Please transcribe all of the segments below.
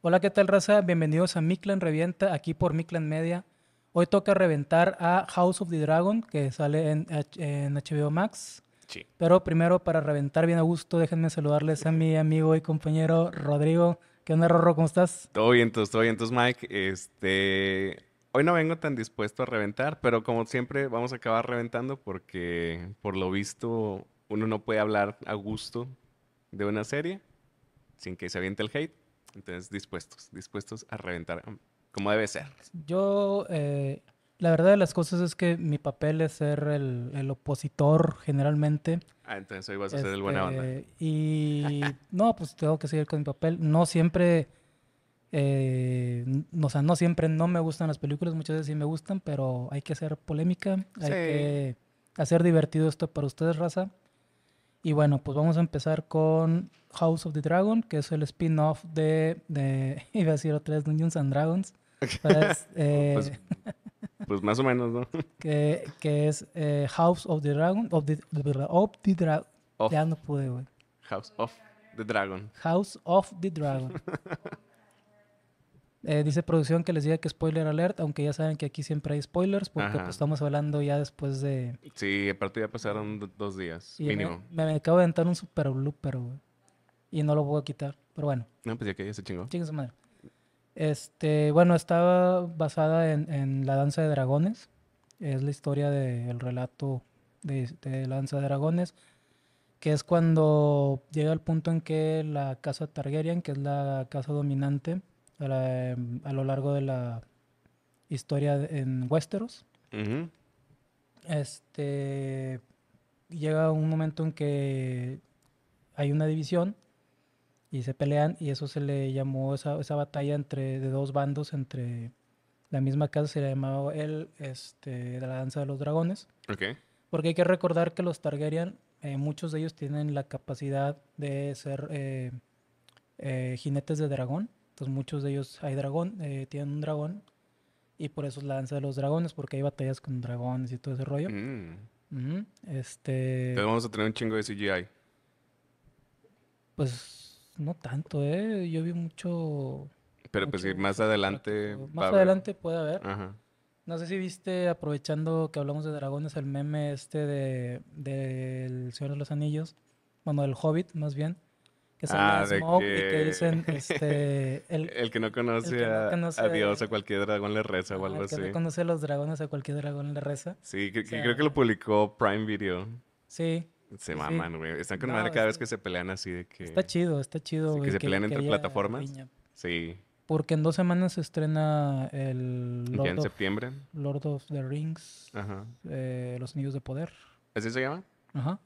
Hola, ¿qué tal, raza? Bienvenidos a Miclan Revienta, aquí por Miclan Media. Hoy toca reventar a House of the Dragon, que sale en, HBO Max. Sí. Pero primero, para reventar bien a gusto, déjenme saludarles a mi amigo y compañero Rodrigo. ¿Qué onda, Rorro? ¿Cómo estás? Todo bien, todo bien, entonces, Mike. Este, hoy no vengo tan dispuesto a reventar, pero como siempre vamos a acabar reventando porque, por lo visto, uno no puede hablar a gusto de una serie sin que se aviente el hate. Entonces, dispuestos, dispuestos a reventar mm, como debe ser. Yo, eh, la verdad de las cosas es que mi papel es ser el, opositor generalmente. Ah, entonces hoy vas a ser el buena este, onda. Y no, pues tengo que seguir con mi papel. No siempre, eh, o sea, no siempre no me gustan las películas, muchas veces sí me gustan, pero hay que hacer polémica, hay que hacer divertido esto para ustedes, raza. Y bueno, pues vamos a empezar con House of the Dragon, que es el spin-off de, de, iba a decir Dungeons and Dragons. Pues, eh, pues, más o menos, ¿no? que, que es eh, House of the Dragon, of the, of the Dragon. Ya no pude, güey. House of the Dragon. House of the Dragon. Eh, dice producción que les diga que spoiler alert, aunque ya saben que aquí siempre hay spoilers, porque pues, estamos hablando ya después de. Sí, aparte ya pasaron dos días, mínimo. Me, me, acabo de entrar un super blooper, Y no lo puedo quitar, pero bueno. No, pues ya que ya se chingó. Chingue madre. Este, bueno, estaba basada en, La Danza de Dragones. Es la historia del relato de, de, La Danza de Dragones, que es cuando llega el punto en que la casa Targaryen, que es la casa dominante, Em, a, lo largo de la historia en Westeros. Este llega un momento en que hay una división y se pelean y eso se le llamó esa, batalla entre de dos bandos entre la misma casa se le llamaba el este la danza de los dragones. Porque hay que recordar que los Targaryen eh, muchos de ellos tienen la capacidad de ser eh, eh, jinetes de dragón. Entonces pues, muchos de ellos hay dragón, eh, tienen un dragón y por eso es la danza de los dragones, porque hay batallas con dragones y todo ese rollo. Mm. Este. vamos a tener un chingo de CGI. Pues no tanto, ¿eh? Yo vi mucho. Pero pues más adelante. Más adelante puede haber. No sé si viste, aprovechando que hablamos de dragones, el meme este de del Señor de los Anillos. Bueno, del Hobbit, más bien que ah, dicen este, el, que no conoce, a, Dios a cualquier dragón le reza o algo así. El que no conoce a los dragones a cualquier dragón le reza. Sí, creo que lo publicó Prime Video. Sí. Se maman, güey. Están con madre cada vez que se pelean así de que. Está chido, está chido. Sí, que se pelean entre plataformas. Sí. Porque en dos semanas se estrena el. Lord en of, septiembre. Lord of the Rings. Ajá. Eh, los Anillos de Poder. ¿Así se llama? Ajá.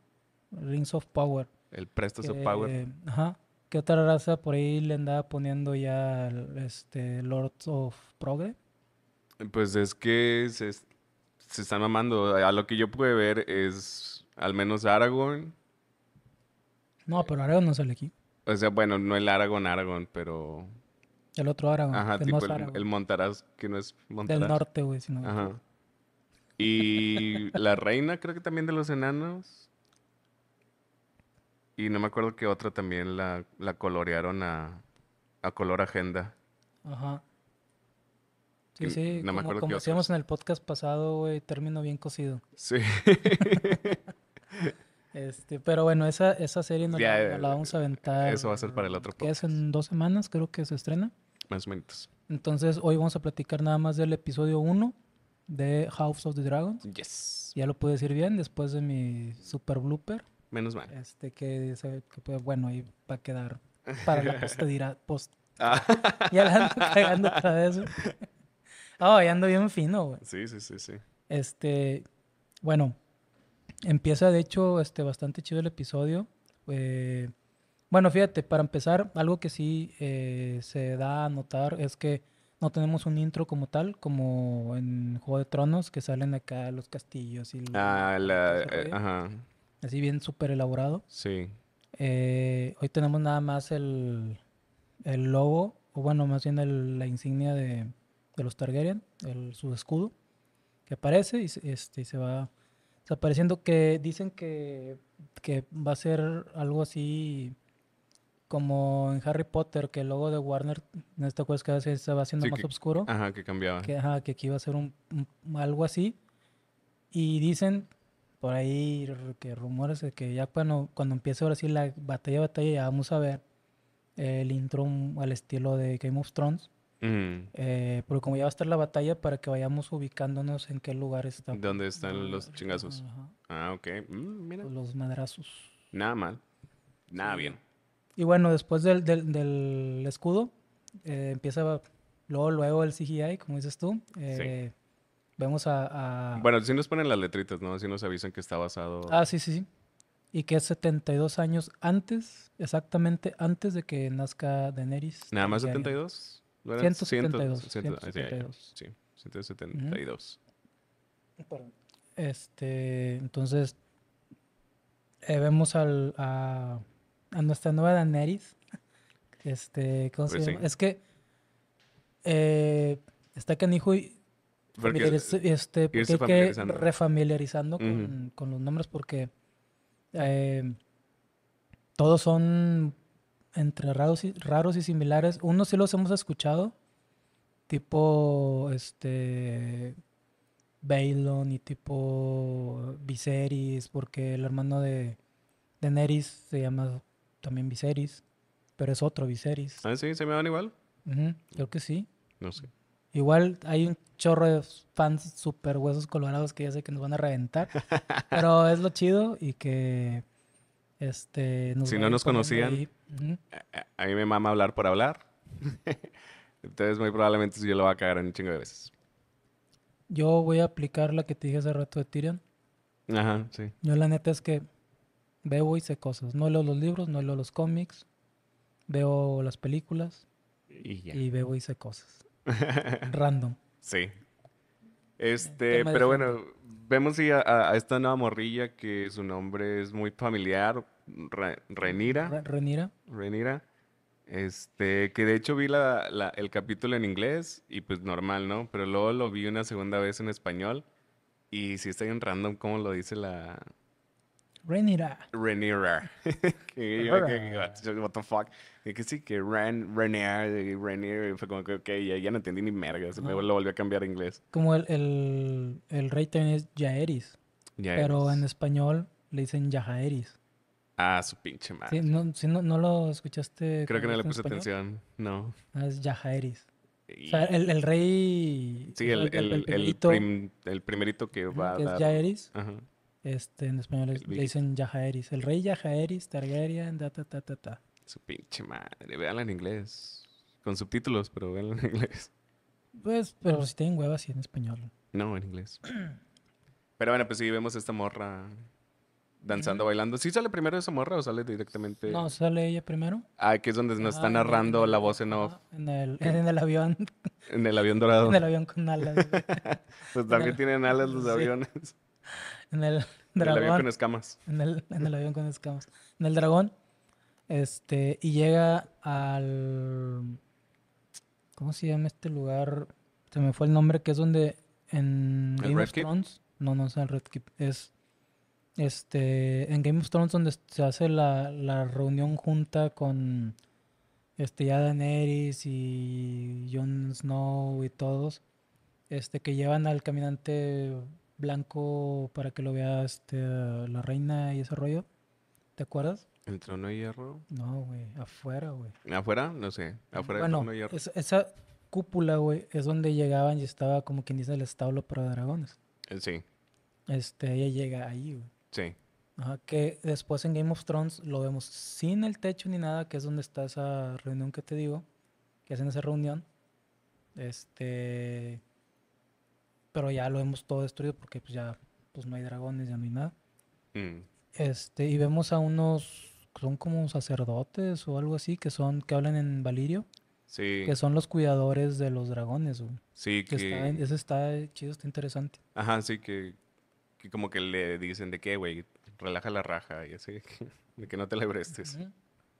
Rings of Power el presto power. Ajá. ¿Qué otra raza por ahí le andaba poniendo ya este lord of Progre? Pues es que se, se están mamando. A lo que yo pude ver es al menos Aragorn. No, pero Aragorn no sale aquí. O sea, bueno, no el Aragorn, Aragorn, pero. El otro Aragorn. Ajá, tipo el, Montaraz, que no es Montaraz. Del norte, güey, Ajá. Y la reina, creo que también de los enanos. Y no me acuerdo que otra también la, colorearon a, color agenda. Ajá. Sí, sí, como, como decíamos en el podcast pasado, güey, término bien cocido. Sí. este, pero bueno, esa, serie no, la, vamos a aventar. Eso va a ser para el otro podcast. es en dos semanas, creo que se estrena. Más o menos. Entonces, hoy vamos a platicar nada más del episodio 1 de House of the Dragons. Yes. Ya lo pude decir bien después de mi super blooper. Menos mal. Este que, que bueno, ahí va a quedar para la posteridad. Post ah. Ya ando cagando otra vez. Oh, ah, ya ando bien fino, güey. Sí, sí, sí, sí. Este, bueno, empieza de hecho este, bastante chido el episodio. Eh, bueno, fíjate, para empezar, algo que sí eh, se da a notar es que no tenemos un intro como tal, como en Juego de Tronos, que salen acá los castillos y... Ah, la... Eh, ajá. Así bien súper elaborado. Sí. Eh, hoy tenemos nada más el, el logo, o bueno, más bien la insignia de, de los Targaryen, el, su escudo, que aparece y, este, se va desapareciendo. Que dicen que, que va a ser algo así como en Harry Potter, que el logo de Warner, en esta cosa que a se va haciendo más oscuro. Ajá, que cambiaba. Que, ajá, que aquí iba a ser un, algo así. Y dicen por ahí que rumores de que ya cuando, cuando empiece ahora sí la batalla batalla ya vamos a ver el intro al estilo de Game of Thrones. pero mm. eh, porque como ya va a estar la batalla para que vayamos ubicándonos en qué lugar está. ¿Dónde están los chingazos? Ah, ok. Mm, los madrazos. Nada mal. Nada bien. Y bueno, después del, del, escudo, eh, empieza luego, luego el CGI, como dices tú. Eh, vemos a, Bueno, si nos ponen las letritas, ¿no? si nos avisan que está basado... Ah, sí, sí, sí. Y que es 72 años antes, exactamente antes de que nazca Daenerys. ¿Nada más 72? 172. 172. Sí, 172. Este, entonces, eh, vemos a, nuestra nueva Daenerys. Este, ¿cómo pues se llama? Es que eh, está canijo y este, refamiliarizando con, los nombres porque eh, todos son entre raros y, raros y similares. Unos sí los hemos escuchado, tipo este bailon y tipo Viserys, porque el hermano de Nerys se llama también Viserys, pero es otro Viserys. Ah, sí, se me van igual. creo que sí. No sé. Igual hay un chorro de fans super huesos colorados que ya sé que nos van a reventar. pero es lo chido y que este, si no nos conocían, a, mí me mama hablar por hablar. Entonces, muy probablemente yo lo voy a cagar un chingo de veces. Yo voy a aplicar la que te dije hace rato de Tyrion. Ajá, sí. Yo la neta es que veo y sé cosas. No leo los libros, no leo los cómics, veo las películas y, ya. y veo y sé cosas. Random. Sí. Este, pero bueno, vemos a, esta nueva morrilla que su nombre es muy familiar, Renira. Renira. Renira. Este, que de hecho vi el capítulo en inglés y pues normal, ¿no? Pero luego lo vi una segunda vez en español y si está en random cómo lo dice la, Renira. Renira. qué what the fuck. Es que sí, que Ren, Renier, Renir. fue como que, ok, ya, ya no entendí ni merga, se me lo volvió a cambiar a inglés. Como el, el, el rey también es Jaeris, pero en español le dicen Yajaeris. Ah, su pinche madre. Sí, no, sí, no, no lo escuchaste. Creo que no le puse atención, no. Ah, es Yajaeris. O sea, el, el, rey. Sí, el, el, el primerito, primerito que va que a. Dar... Es Jaeris. Ajá. Este, en español le dicen Yajaeris. El rey Yajaeris, Targaryen, ta, ta, ta, ta. Su pinche madre. Véanla en inglés. Con subtítulos, pero véanla en inglés. Pues, pero si tienen huevas, sí en español. No, en inglés. pero bueno, pues sí, vemos esta morra danzando, bailando. ¿Sí sale primero esa morra o sale directamente? No, sale ella primero. Ah, que es donde nos está ah, narrando la voz en off. En el, avión. En el avión dorado. en el avión con alas. pues también tienen alas los aviones en el dragón. En el avión con escamas. En el, avión con escamas. En el dragón. Este, y llega al. ¿Cómo se llama este lugar? Se me fue el nombre, que es donde. En Game of Thrones. No, no es el Red Keep. Es. Este. En Game of Thrones, donde se hace la, reunión junta con. Este, ya Daenerys y Jon Snow y todos. Este, que llevan al caminante blanco para que lo vea la reina y ese rollo. ¿Te acuerdas? ¿El trono de hierro? No, güey, afuera, güey. ¿Afuera? No sé. Afuera bueno, del trono de esa cúpula, güey, es donde llegaban y estaba como quien dice el establo para dragones. Eh, sí. Este, ella llega ahí, güey. Sí. que después en Game of Thrones lo vemos sin el techo ni nada, que es donde está esa reunión que te digo, que hacen esa reunión. Este, pero ya lo hemos todo destruido porque pues ya pues no hay dragones, ya no hay nada. Mm. Este, y vemos a unos, son como sacerdotes o algo así, que son, que hablan en Valirio. Sí. Que son los cuidadores de los dragones, Sí, que... Está, eso está chido, está interesante. Ajá, sí, que, como que le dicen de qué, güey, relaja la raja y así, de que no te la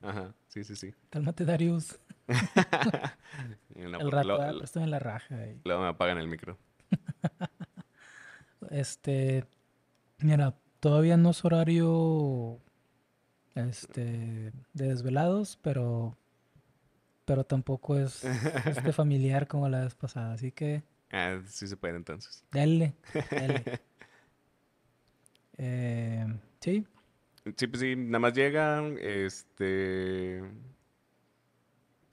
Ajá, sí, sí, sí. Cálmate, Darius. el rato, ah, en la raja. Ahí. Luego me apagan el micro. este, mira, todavía no es horario este, de desvelados, pero, pero tampoco es este familiar como la vez pasada, así que... Ah, sí se puede entonces. Dale, dale. eh, sí. Sí, pues sí, nada más llega este...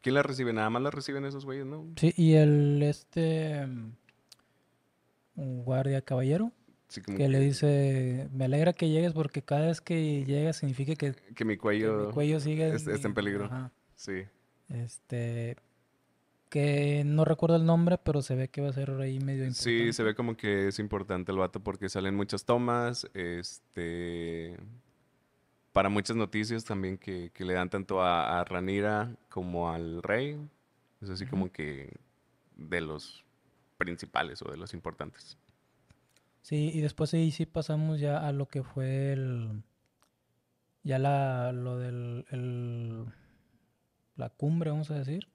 ¿Quién la recibe? Nada más la reciben esos güeyes, ¿no? Sí, y el, este un guardia caballero. que, le dice, me alegra que llegues porque cada vez que llegas significa que, que mi cuello, mi cuello sigue está en peligro. Sí. Este, que no recuerdo el nombre, pero se ve que va a ser rey medio importante. Sí, se ve como que es importante el vato porque salen muchas tomas, este, para muchas noticias también que, le dan tanto a, Ranira como al rey. Es así como que de los principales o de los importantes. Sí, y después sí, sí pasamos ya a lo que fue el. Ya la, lo del. El, la cumbre, vamos a decir.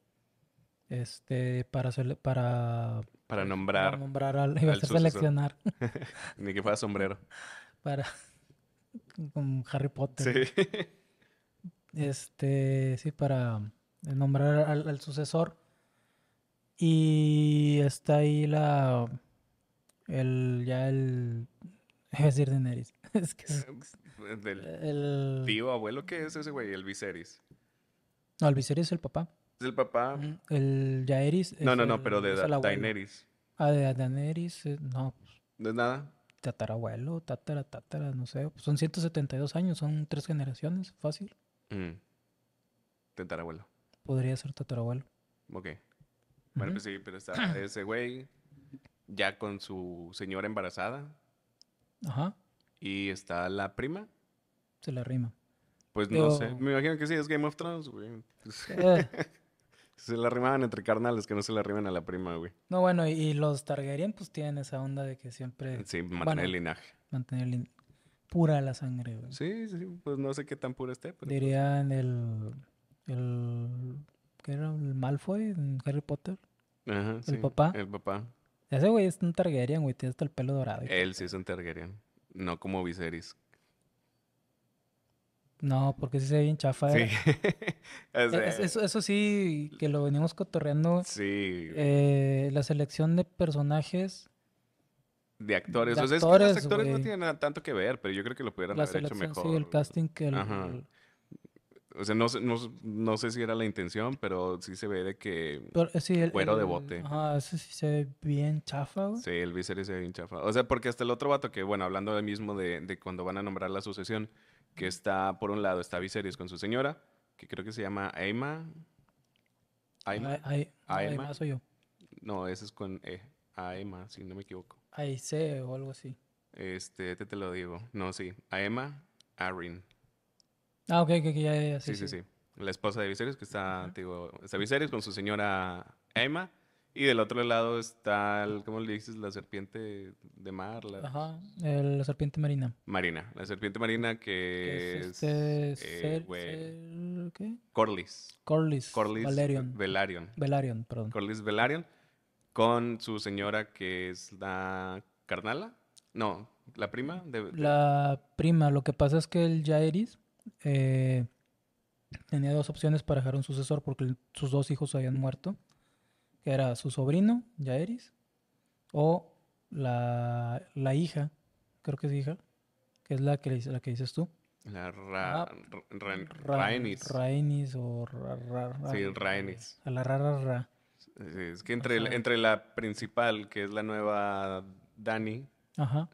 Este, para. Para, para nombrar. nombrar al. Iba a seleccionar. Ni que fuera sombrero. Para. Con Harry Potter. Sí. Este, sí, para nombrar al, al sucesor. Y está ahí la. El, ya el. Es decir Daenerys. es que eh, pues, el tío abuelo, ¿qué es ese güey? El Viserys. No, el Viserys es el papá. Es el papá. El yaeris No, no, no, pero de da Daenerys. Ah, de Daenerys, eh, no. ¿De pues, nada? Tatarabuelo, tatara, tatara, no sé. Pues, son 172 años, son tres generaciones, fácil. Mm. Tatarabuelo. Podría ser tatarabuelo. Ok. Bueno, pues sí, pero está ese güey ya con su señora embarazada. Ajá. Y está la prima. Se la rima. Pues no sé. Me imagino que sí, es Game of Thrones, güey. Pues, eh. se la rimaban entre carnales que no se la rimen a la prima, güey. No, bueno, y los Targaryen pues tienen esa onda de que siempre... Sí, mantener el linaje. Mantener linaje. pura la sangre, güey. Sí, sí, pues no sé qué tan pura esté, pero... Pues Dirían el que era el Malfoy en Harry Potter. Ajá, el papá. El papá. Ese güey es un Targaryen, güey, tiene hasta el pelo dorado. Él sí es un Targaryen, no como Viserys. No, porque sí se ve bien chafa. Sí. Eh. eso, eso, sí, que lo venimos cotorreando. Sí. Eh, la selección de personajes. De actores. De actores, es que los actores no tienen nada tanto que ver, pero yo creo que lo pudieran haber hecho mejor. Sí, el casting que... el, o sea, no, sé si era la intención, pero sí se ve de que pero, eh, sí, el, cuero de bote. Ah, eso sí se ve bien chafa, Sí, el Viserys se ve bien chafa. O sea, porque hasta el otro vato que, bueno, hablando del mismo de, cuando van a nombrar la sucesión, que está, por un lado, está Viserys con su señora, que creo que se llama Aima. Aima. Aima soy yo. No, ese es con E. Aima, si no me equivoco. Aice o algo así. Este, te, este te lo digo. No, sí. Aema Arin. Ah, ok, ok, ya, ya, sí, sí, sí, sí. La esposa de Viserys, que está, uh digo, está Viserys con su señora Emma. Y del otro lado está, ¿cómo le dices? La serpiente de mar. La... Ajá, la serpiente marina. Marina, la serpiente marina que es... Este, eh, ¿Qué? Corlys. Corlys. Corlys. Valerion. Velarion. perdón. Corlys Velarion con su señora que es la carnala. No, la prima. La prima, lo que pasa es que el Yaeris. Eh, tenía dos opciones para dejar un sucesor porque sus dos hijos habían muerto, que era su sobrino, Yairis o la, hija, creo que es hija, que es la que, la que dices tú. La ra, ah, o Sí, Raenis. A la rara ra. Es que entre, entre la principal, que es la nueva Dani, Ajá.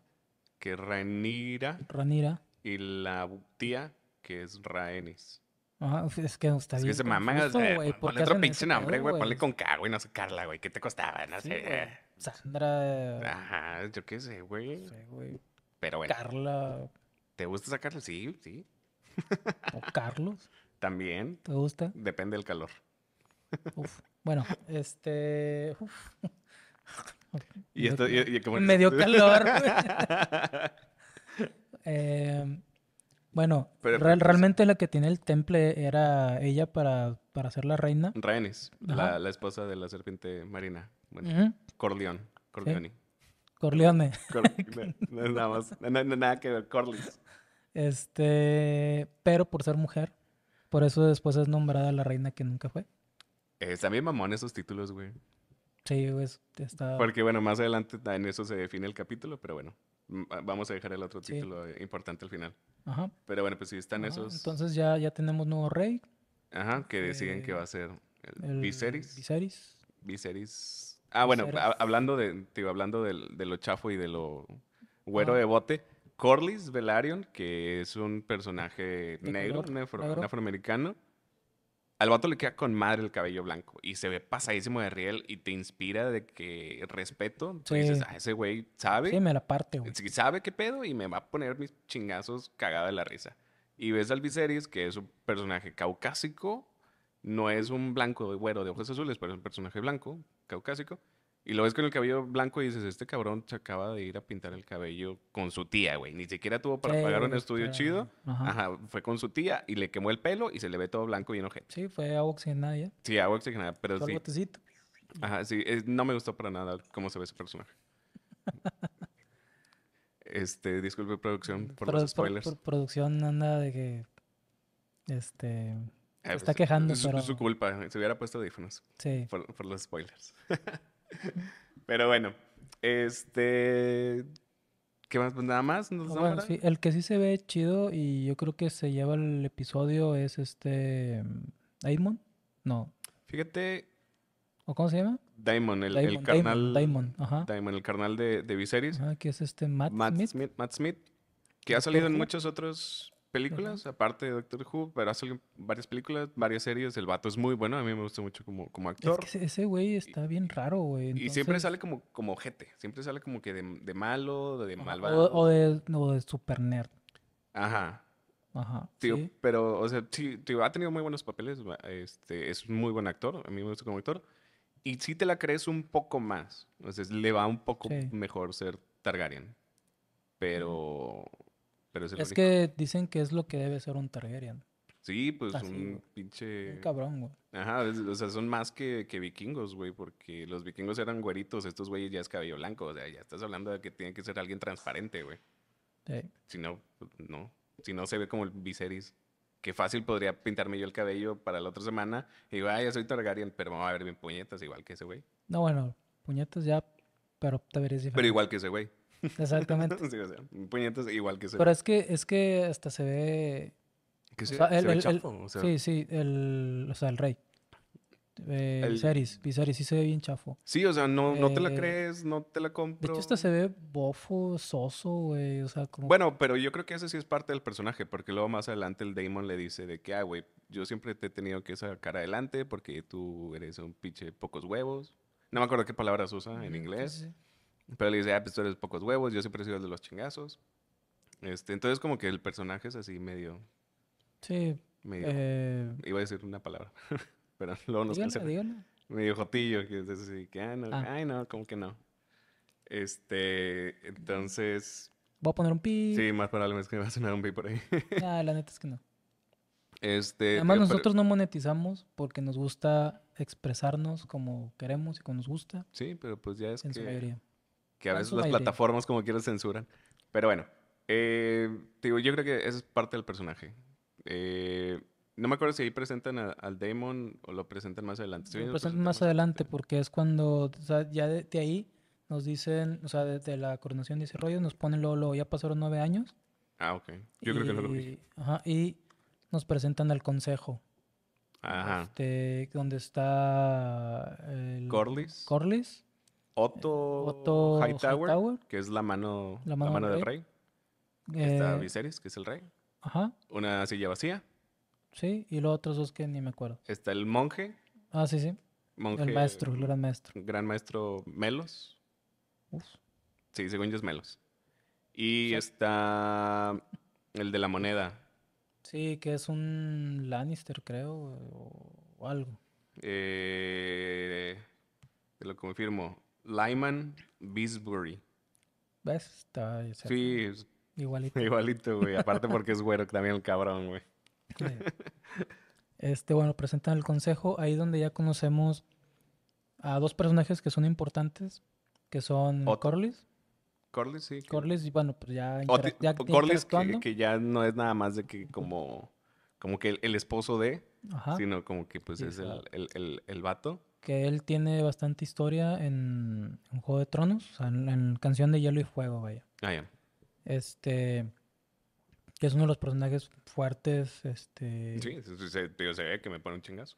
que es Rainira. Ranira, y la tía, que es Raenis. Ajá, es que no está bien. Es que se maman. Eh, güey. ponle otro pinche nombre, güey. Ponle con K, güey. No sé, Carla, güey. ¿Qué te costaba? No sé. Eh. Sandra. Ajá, yo qué sé, güey. No sé, güey. Pero bueno. Carla. ¿Te gusta Carla? Sí, sí. ¿O Carlos? También. ¿Te gusta? Depende del calor. Uf. Bueno, este. Uf. Y, esto, y, Me dio calor. eh, Bueno, pues, realmente la que tiene el temple era ella para, para ser la reina. Rhaenys, la, esposa de la serpiente marina. Bueno, Corleone. Corleone. no, nada más, nada que ver, Corleone. Este, pero por ser mujer, por eso después es nombrada la reina que nunca fue. Eh, está bien mamón esos títulos, güey. Sí, güey, está... Porque bueno, más adelante en eso se define el capítulo, pero bueno. Ah, vamos a dejar el otro título importante al final. Ajá. Pero bueno, pues sí, están ah, esos. Entonces ya, ya tenemos nuevo rey. Ajá, que eh, deciden que va a ser el, Viserys. Viserys. Viserys. Ah, bueno, hablando de, te hablando de, lo chafo y de lo güero ah. de bote. Corlys Velaryon, que es un personaje negro, negro, afroamericano al vato le queda con madre el cabello blanco y se ve pasadísimo de riel y te inspira de que respeto. Sí. Dices, ah, ese güey sabe. Sí, me la parte, güey. Sabe qué pedo y me va a poner mis chingazos cagada de la risa. Y ves al Viserys, que es un personaje caucásico, no es un blanco güero de ojos azules, pero es un personaje blanco, caucásico. Y lo ves con el cabello blanco y dices, este cabrón se acaba de ir a pintar el cabello con su tía, güey. Ni siquiera tuvo para pagar un estudio chido. Ajá. Fue con su tía y le quemó el pelo y se le ve todo blanco y enojado. Sí, fue agua oxigenada ya. Sí, agua oxigenada, pero sí. Botecito. Ajá, sí. no me gustó para nada cómo se ve ese personaje. este, disculpe producción por los spoilers. Por, producción anda de que, este... Se ah, está pues, quejando, pero... su culpa. Se hubiera puesto audífonos. Sí. por los spoilers. Pero bueno, este... ¿Qué más? Pues nada más. Ah, el que sí se ve chido y yo creo que se lleva el episodio es este. ¿Diamond? Mm, no. Fíjate. ¿O cómo se llama? Diamond, el, el carnal. Daimon, ajá. el carnal de, de Viserys. Ah, que es este Matt, Smith. Matt Smith. Que ha salido en muchos otros películas, aparte de Doctor Who, pero hace varias películas, varias series. El vato es muy bueno, a mí me gusta mucho como, como actor. Es ese güey está bien raro, güey. Y siempre sale como, como jete, siempre sale como que de, malo, de, malvado. O, de, super nerd. Ajá. Ajá. Pero, o sea, ha tenido muy buenos papeles, este, es muy buen actor, a mí me gusta como actor. Y sí te la crees un poco más, entonces le va un poco mejor ser Targaryen. Pero es, que dicen que es lo que debe ser un Targaryen. Sí, pues un pinche. Un cabrón, güey. Ajá, o sea, son más que, que, vikingos, güey, porque los vikingos eran güeritos, estos güeyes ya es cabello blanco, o sea, ya estás hablando de que tiene que ser alguien transparente, güey. Sí. Si no, no. Si no se ve como el Viserys. Qué fácil podría pintarme yo el cabello para la otra semana y digo, ya soy Targaryen, pero me va a ver bien puñetas igual que ese güey. No, bueno, puñetas ya, pero te verías diferente. Pero igual que ese güey. Exactamente. igual que Pero es que, es que hasta se ve. se, chafo, Sí, sí, el, o sea, el rey. Eh, Viserys, sí se ve bien chafo. Sí, o sea, no, no te la eh, crees, no te la compro. De hecho, hasta se ve bofo, soso, güey. O sea, Bueno, pero yo creo que ese sí es parte del personaje, porque luego más adelante el Damon le dice de que, ah, güey, yo siempre te he tenido que sacar adelante porque tú eres un pinche pocos huevos. No me acuerdo qué palabras usa en inglés. Pero le dice, ah, pues tú eres pocos huevos, yo siempre he sido el de los chingazos. Este, entonces como que el personaje es así medio... Sí. Medio, eh, iba a decir una palabra, pero luego nos díganla, Medio jotillo, que es así, que, ah, no, ah. ay, no, como que no. Este, entonces... Voy a poner un pi. Sí, más probablemente es que me va a sonar un pi por ahí. ah, la neta es que no. Este, Además, nosotros no monetizamos porque nos gusta expresarnos como queremos y como nos gusta. Sí, pero pues ya es en que... Su mayoría que a veces las plataformas como quieras censuran. Pero bueno, eh, digo, yo creo que es parte del personaje. Eh, no me acuerdo si ahí presentan al Damon o lo presentan más adelante. lo presentan más adelante porque es cuando, ya de, ahí nos dicen, o sea, desde de la coronación de ese rollo, nos ponen luego, ya pasaron nueve años. Ah, ok. Yo creo que lo vi. Ajá, y nos presentan al consejo. Ajá. Este, donde está... El, Corlys. Corlys Otto, Hightower, que es la mano, la mano, del rey. Está eh, Viserys, que es el rey. Ajá. Una silla vacía. Sí, y los otros dos que ni me acuerdo. Está el monje. Ah, sí, sí. el maestro, el gran maestro. Gran maestro Melos. Sí, según yo es Melos. Y está el de la moneda. Sí, que es un Lannister, creo, o, algo. Eh, te lo confirmo. Lyman Beesbury ¿Ves? Está sí, igualito. Igualito, güey. Aparte porque es güero también el cabrón, güey. Este, bueno, presentan el consejo, ahí donde ya conocemos a dos personajes que son importantes, que son Corlys. Corlys, sí. Corlys, bueno, pues ya, ya que, ya no es nada más de que como, como que el, esposo de, sino como que pues es el, el, el, vato que él tiene bastante historia en, Juego de Tronos, en, Canción de Hielo y Fuego, vaya. Ah, ya. Este, que es uno de los personajes fuertes, este... Sí, se, se ve que me pone un chingazo.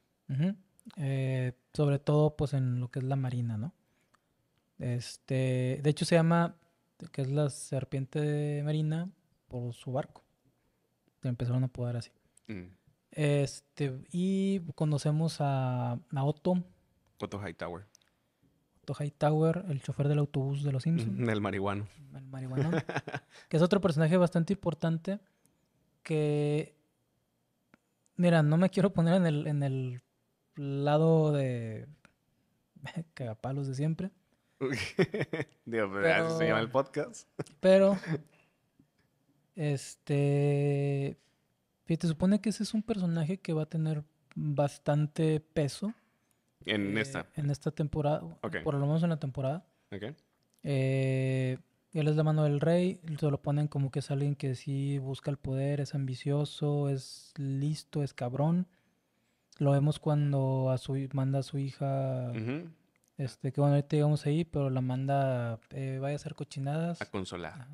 Eh, sobre todo, pues, en lo que es la marina, ¿no? Este, de hecho se llama, que es la serpiente marina, por su barco. Se empezaron a poder así. Mm. Este, y conocemos a, a Otto, Otto Hightower. Otto Hightower, el chofer del autobús de los Simpsons. El marihuano. El marihuano. que es otro personaje bastante importante que... Mira, no me quiero poner en el, en el lado de cagapalos de siempre. Dios, pero, así se llama el podcast. pero, este, te supone que ese es un personaje que va a tener bastante peso en eh, esta. En esta temporada. Por lo menos en la temporada. Eh, él es la mano del rey. Se lo ponen como que es alguien que sí busca el poder, es ambicioso, es listo, es cabrón. Lo vemos cuando a su, manda a su hija. Este, que bueno, ahorita llegamos ahí, pero la manda, eh, vaya a hacer cochinadas. A consolar.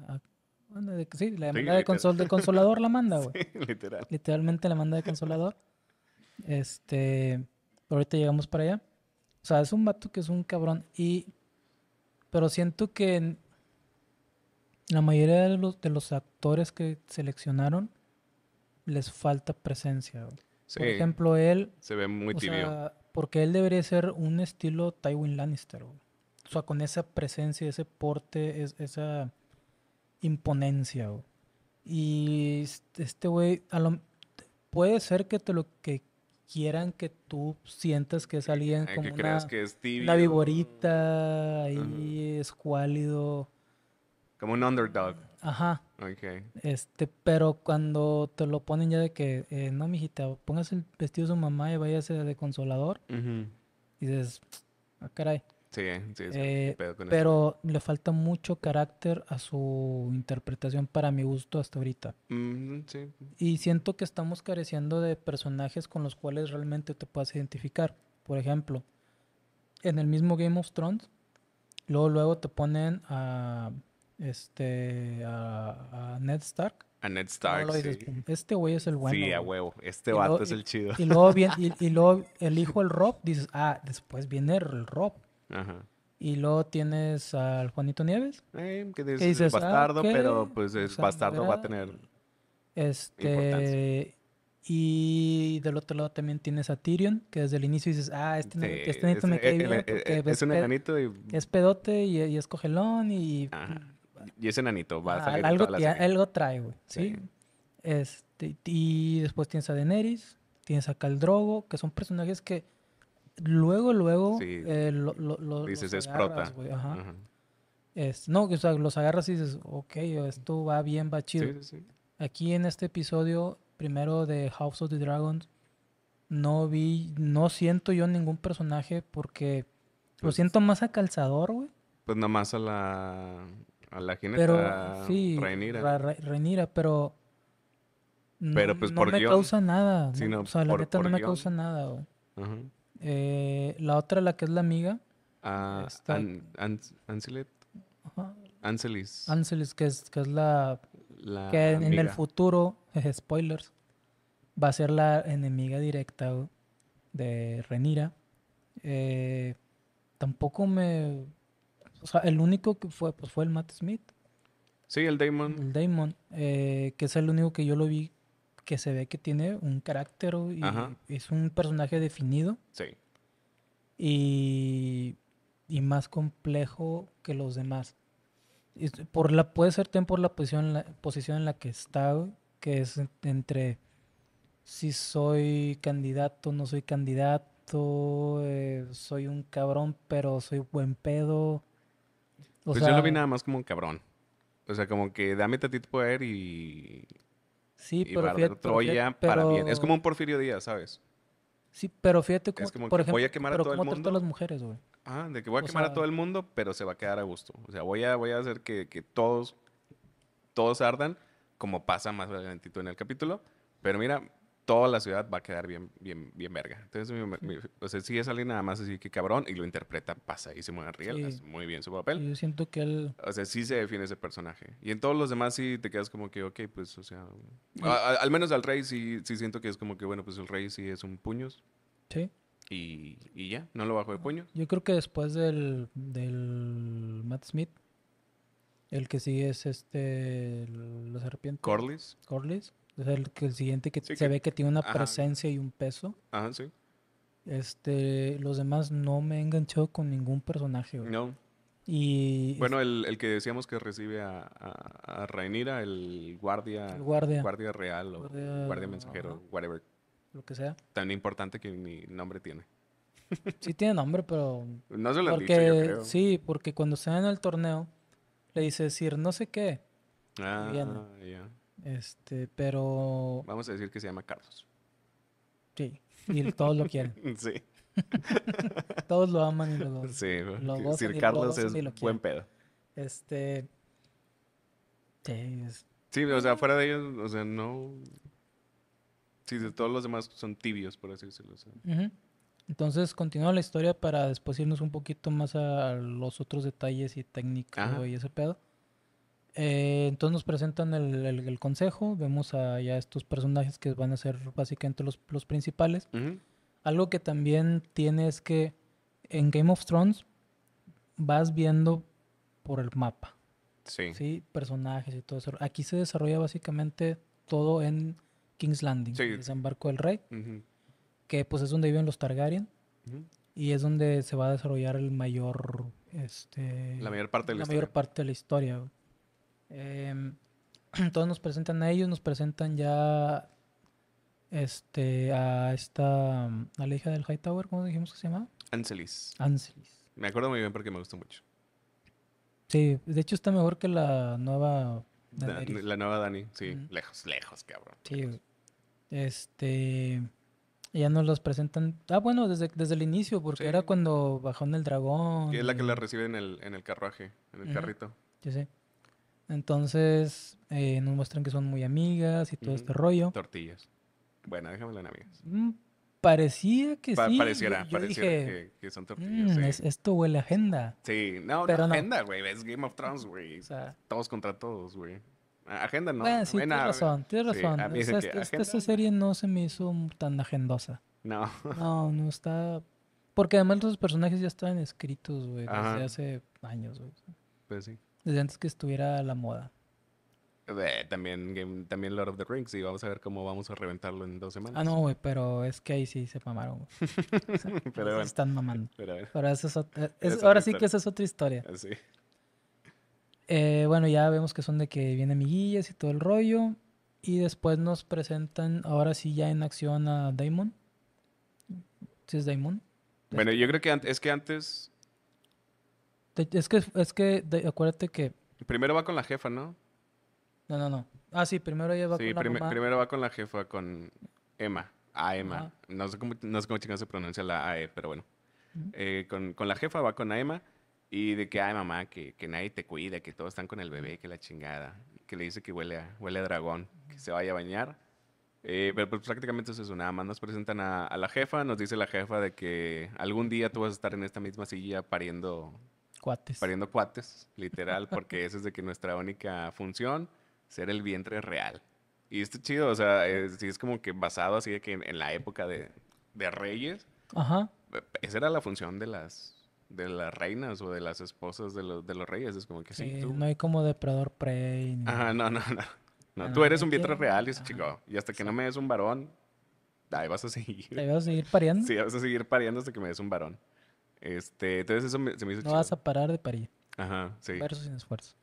sí, la manda de, consol, consolador la manda, güey. literal. Literalmente la manda de consolador. Este ahorita llegamos para allá. O sea, es un vato que es un cabrón. Y. Pero siento que. La mayoría de los, de los actores que seleccionaron. Les falta presencia. Por ejemplo, él. Se ve muy tibio. Sea, porque él debería ser un estilo Tywin Lannister. O sea, con esa presencia, ese porte, esa imponencia. Y este, este güey. Puede ser que te lo que quieran que tú sientas que es alguien como que una, creas que es tibio. una viborita, ahí, escuálido. Como un underdog. Ajá. Okay. Este, pero cuando te lo ponen ya de que, eh, no, mijita, pongas el vestido de su mamá y váyase de consolador, y dices, ah, caray. Sí, sí, eh, pero le falta mucho carácter a su interpretación para mi gusto hasta ahorita. Mm, y siento que estamos careciendo de personajes con los cuales realmente te puedas identificar. Por ejemplo, en el mismo Game of Thrones, luego luego te ponen a este a, Ned Stark. A Ned Stark. Este güey es el bueno. Sí, a huevo. Este vato es el chido. Y, luego, y luego elijo el Rob. Dices, ah, después viene el Rob. Y luego tienes al Juanito Nieves. Eh, que es ah, bastardo, pero pues es bastardo, va a tener. Este. Y del otro lado también tienes a Tyrion, que desde el inicio dices, ah, este, sí, este me cae e-, bien. E-, e-, es, un enanito y. Es pedote y, es cogelón y. Y es enanito, va a salir algo, trae, güey. Este, y después tienes a Daenerys, tienes a Caldrogo, que son personajes que luego, luego, eh, dices, los es prota. no, o sea, los agarras y dices, ok, esto va bien, va chido. Aquí en este episodio primero de House of the Dragons, no vi, no siento yo ningún personaje porque lo pues siento más a calzador, güey. Pues nada más a la, a la jineta pero, sí, pero... Pero pues no, me causa nada. o sea, la neta no me causa nada, güey. Eh, la otra, la que es la amiga. Ah, Ancelis. que es, la, que en el futuro, eh, spoilers, va a ser la enemiga directa de Renira. Eh, tampoco me... O sea, el único que fue, pues fue el Matt Smith. Sí, el Damon. El Damon, que es el único que yo lo vi que se ve que tiene un carácter y es un personaje definido. Sí. Y, más complejo que los demás. por la, puede ser también por la posición, la posición en la que está, que es entre si soy candidato, no soy candidato, eh, soy un cabrón, pero soy buen pedo. pues yo lo vi nada más como un cabrón. O sea, como que dame tantito poder y Sí, pero fíjate, Troya para bien. Es como un Porfirio Díaz, ¿sabes? Sí, pero fíjate cómo, como que ejemplo, voy a quemar a todo el mundo. a las mujeres, güey. Ah, de que voy a quemar a todo el mundo, pero se va a quedar a gusto. O sea, voy a, voy a hacer que, todos, todos ardan, como pasa más adelantito en el capítulo. Pero mira, toda la ciudad va a quedar bien, bien, bien verga. Entonces, mi, o sea, si es alguien nada más así que cabrón y lo interpreta pasa mueve a riel es Muy bien su papel. Yo siento que él... O sea, sí se define ese personaje. Y en todos los demás sí te quedas como que, ok, pues, o sea... Mm. al menos al rey sí, sí siento que es como que, bueno, pues el rey sí es un puños. Sí. Y, ya, no lo bajo de puño Yo creo que después del, del Matt Smith, el que sigue es este... la serpiente. Corlys. Corlys el, siguiente que se ve que tiene una presencia y un peso. sí. Este, los demás no me he enganchado con ningún personaje. No. Y bueno, el, que decíamos que recibe a, a, el guardia, el guardia, guardia. real o guardia, mensajero, whatever. Lo que sea. Tan importante que ni nombre tiene. Sí tiene nombre, pero... No se lo porque, dicho, Sí, porque cuando se en el torneo, le dice decir no sé qué. Ah, ya. Este, pero. Vamos a decir que se llama Carlos. Sí, y todos lo quieren. sí. todos lo aman y lo, sí, gozan. Carlos es buen pedo. Este. Sí, o sea, fuera de ellos, o sea, no. Sí, de todos los demás son tibios, por así decirlo. Entonces, continúa la historia para después irnos un poquito más a los otros detalles y técnicos y ese pedo. Eh, entonces nos presentan el, consejo, vemos a ya estos personajes que van a ser básicamente los, principales. Algo que también tiene es que en Game of Thrones vas viendo por el mapa. Sí. Personajes y todo eso. Aquí se desarrolla básicamente todo en King's Landing, desembarco del rey, que pues es donde viven los Targaryen y es donde se va a desarrollar el mayor, este, la mayor parte de la mayor parte de la historia. Em, todos nos presentan a ellos, nos presentan ya este, a esta, mm, a la hija del Hightower, ¿cómo dijimos que se llama? Anselis Anselis Me acuerdo muy bien porque me gustó mucho. Sí, de hecho está mejor que la nueva... la nueva Dani, sí, lejos, lejos, cabrón. Sí, este... Ya nos los presentan. Ah, bueno, desde, desde el inicio, porque era cuando bajó en el dragón. Y es la que la recibe en el, en el carruaje, en el carrito. Yo sé. Entonces eh, nos muestran que son muy amigas y todo este rollo. Tortillas. Bueno, déjame en amigas. Mm, parecía que sí. Pareciera, pareciera que, son tortillas. Mm, esto huele a agenda. Sí, no, Pero no, agenda, güey. Es Game of Thrones, güey. todos contra todos, güey. Agenda no. Bueno, sí, tienes razón, tienes razón. esta, serie no se me hizo tan agendosa. No. No, no está. Porque además los personajes ya estaban escritos, güey, desde hace años, güey. Pues sí. Desde antes que estuviera la moda. Eh, también, también Lord of the Rings y vamos a ver cómo vamos a reventarlo en dos semanas. Ah, no, güey, pero es que ahí sí se mamaron. están mamando. Ahora, sí que esa es otra historia. Ah, eh, bueno, ya vemos que son de que vienen amiguillas y todo el rollo. Y después nos presentan, ahora sí ya en acción a Damon ¿Sí es Daemon? Bueno, yo creo que es que antes es que, es que acuérdate que... Primero va con la jefa, ¿no? No, no, no. Ah, sí, primero ella va con la mamá. primero va con la jefa, con Emma. A Emma. No sé cómo, no sé se pronuncia la AE, pero bueno. Eh, con, la jefa va con Emma y de que, ay, mamá, que, que, nadie te cuida, que todos están con el bebé, que la chingada. Que le dice que huele a, dragón, que se vaya a bañar. Eh, pero pues, prácticamente es una... nada más nos presentan a, a, la jefa, nos dice la jefa de que algún día tú vas a estar en esta misma silla pariendo Cuates. Pariendo cuates, literal, porque esa es de que nuestra única función, ser el vientre real. Y esto chido, o sea, es, es como que basado así de que en, la época de, de reyes, esa era la función de las de las reinas o de las esposas de los, de los reyes. Es como que sí. sí No hay como depredador prey. Ajá, no, no, no. Ah, tú eres un vientre real y chico. Y hasta que no me des un varón, ahí vas a seguir. Ahí vas a seguir pariendo. Sí, vas a seguir pariendo hasta que me des un varón. Este, entonces eso se me hizo No vas a parar de parir. Ajá, sí. sin esfuerzo.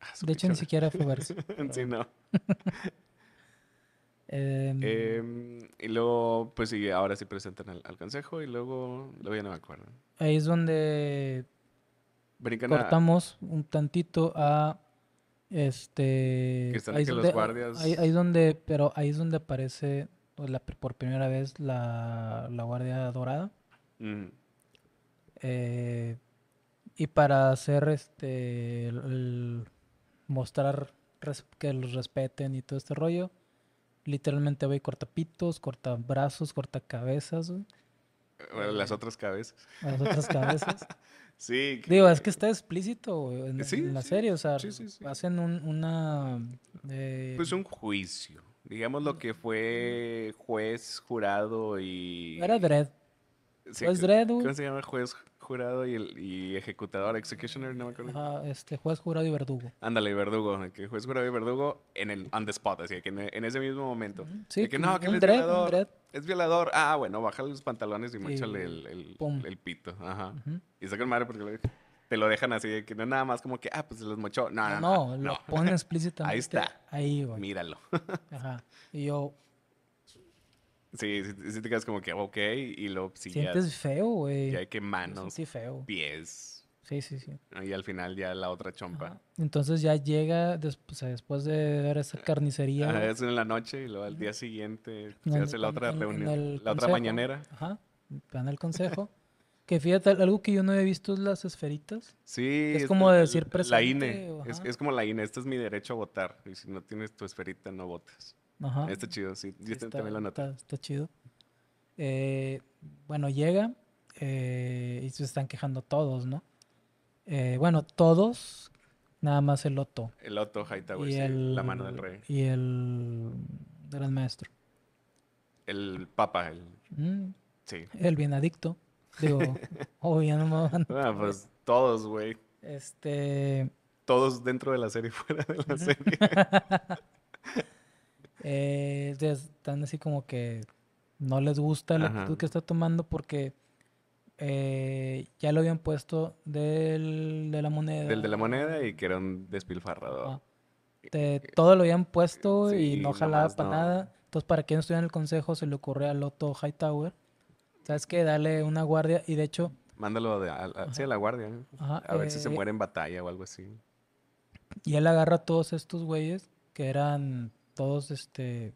Ah, de hecho, ni siquiera fue verso. sí, no. Em, em, y luego, pues sí, ahora sí presentan al, consejo y luego, luego ya no me acuerdo. Ahí es donde cortamos un tantito a este. Que están ahí donde, los guardias. Ahí, pero ahí es donde aparece por primera vez la, guardia dorada. Mm. Eh, y para hacer este, mostrar que los respeten y todo este rollo, literalmente, voy corta pitos, corta brazos, corta cabezas, las otras cabezas. Las otras cabezas. sí. Digo, es que está explícito en, la serie, o sea, hacen una... Eh, pues un juicio. Digamos lo que fue juez, jurado y... Era Dredd. ¿Cómo se llama juez? jurado y, el, ejecutador, executioner, no me acuerdo. este, juez, jurado y verdugo. Ándale, verdugo, que juez, jurado y verdugo en el on the spot, así que en, ese mismo momento. Sí, que, no, es violador, Ah, bueno, bájale los pantalones y mochale el, pito. Ajá. Y saca el madre porque te lo dejan así que no nada más como que, ah, pues se los mochó. No, no, no. lo ponen explícitamente. Ahí está. Ahí, güey. Míralo. Ajá. Y yo, Sí, sí, te quedas como que, ok, y lo sí, Sientes feo, güey. Ya hay que manos, sí, feo. pies. Sí, sí, sí. Y al final ya la otra chompa. Entonces ya llega después, después de ver esa carnicería. es en la noche y luego al día siguiente se hace la otra reunión, la otra mañanera. Ajá, van al consejo. que fíjate, algo que yo no he visto es las esferitas. Sí. Es, como decir presente. La INE. Es, es como la INE. E. Este es mi derecho a votar. Y si no tienes tu esferita, no votas. Está chido, sí. Yo está, también lo Está, chido. Eh, bueno, llega eh, y se están quejando todos, ¿no? Eh, bueno, todos, nada más el Otto. El Otto Hightower, y la mano del rey. Y el gran maestro. El papa, el... Mm. sí. El bien adicto. Digo, obvio, no me ah, pues todos, güey. Este... Todos dentro de la serie y fuera de la serie. Eh, están así como que no les gusta la actitud que está tomando porque eh, ya lo habían puesto del, de la moneda. Del de la moneda y que era un despilfarrador. todo lo habían puesto y no jalaba para nada. Entonces, para quien estudia en el consejo, se le ocurre al high Hightower. ¿Sabes que Dale una guardia y de hecho. Mándalo de, a, la guardia. ¿eh? a ver si se muere en batalla o algo así. Y él agarra a todos estos güeyes que eran todos este,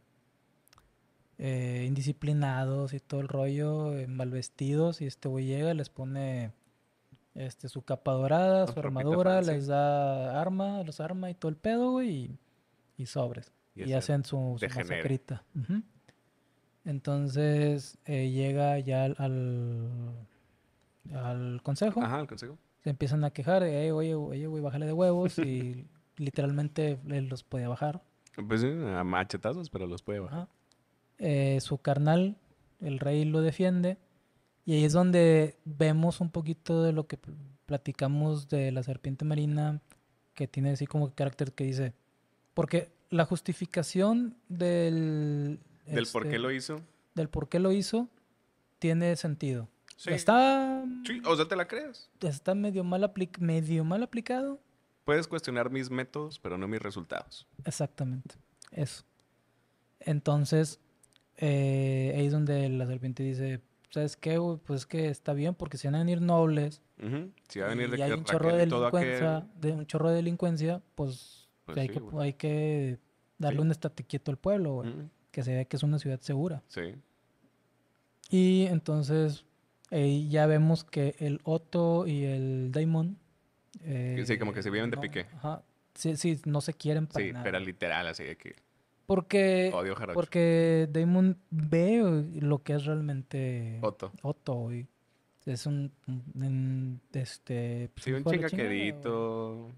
eh, indisciplinados y todo el rollo, eh, mal vestidos, y este güey llega, y les pone este, su capa dorada, su armadura, les da arma, los arma y todo el pedo, y, sobres. Y, hacen su, su Entonces eh, llega ya al, al, consejo. Ajá, al consejo. Se empiezan a quejar, oye, oye, güey, bájale de huevos, y literalmente él los podía bajar pues a machetazos, pero los puede bajar. Eh, su carnal, el rey, lo defiende. Y ahí es donde vemos un poquito de lo que platicamos de la serpiente marina, que tiene así como carácter que dice. Porque la justificación del. Del por este, qué lo hizo. Del por qué lo hizo, tiene sentido. Sí. Está. Sí, o sea, te la crees. Está medio mal, medio mal aplicado, Puedes cuestionar mis métodos, pero no mis resultados. Exactamente, eso. Entonces, eh, ahí es donde la serpiente dice, ¿sabes qué? Pues que está bien, porque si van a venir nobles, si va a venir de y hay un chorro de delincuencia, pues, pues hay, que, darle un estate quieto al pueblo, que se vea que es una ciudad segura. Sí. Y entonces ahí ya vemos que el Otto y el Daimon sí, como que se viven de eh, pique. Ajá. Sí, sí, no se quieren para Sí, pero literal, así de que... Porque, Odio porque Damon ve lo que es realmente Otto. Otto, y Es un, este... Pues, sí, un chingaquerito.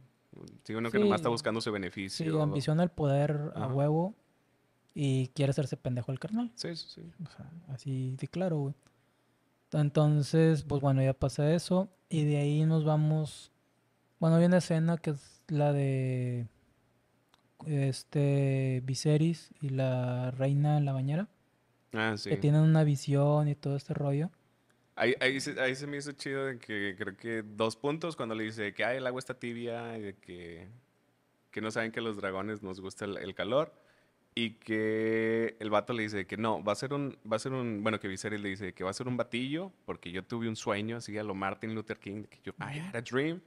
Sí, uno que nomás está buscando su beneficio. Sí, ambiciona el poder a huevo y quiere hacerse pendejo el carnal. Sí, sí, sí. así de claro, güey. Entonces, pues bueno, ya pasa eso. Y de ahí nos vamos bueno, hay una escena que es la de este Viserys y la reina en la bañera. Ah, sí. Que tienen una visión y todo este rollo. Ahí, ahí, se, ahí se me hizo chido de que creo que dos puntos cuando le dice que Ay, el agua está tibia y que, que no saben que los dragones nos gusta el, calor. Y que el vato le dice que no, va a ser un, va a ser un, bueno, que Viserys le dice que va a ser un batillo, porque yo tuve un sueño así a lo Martin Luther King, que yo, I had a dream.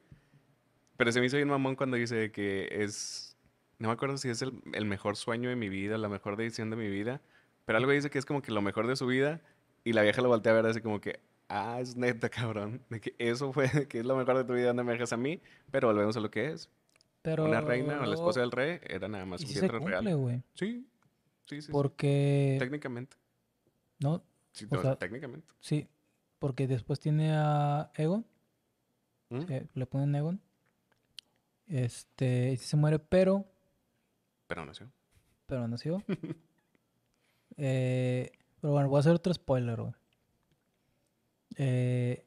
Pero se me hizo bien mamón cuando dice que es. No me acuerdo si es el, mejor sueño de mi vida, la mejor decisión de mi vida. Pero algo dice que es como que lo mejor de su vida. Y la vieja lo voltea a ver así como que, ah, es neta, cabrón. De que eso fue, que es lo mejor de tu vida, no me dejas a mí. Pero volvemos a lo que es. Pero... Una reina o la esposa del rey era nada más un si real. Sí, sí, sí. Porque... Técnicamente. No. Sí, o sea, técnicamente. Sí, porque después tiene a Egon. ¿Mm? Eh, le ponen Egon. Este, se muere, pero. Pero nació. Pero nació. eh, pero bueno, voy a hacer otro spoiler, güey. Eh,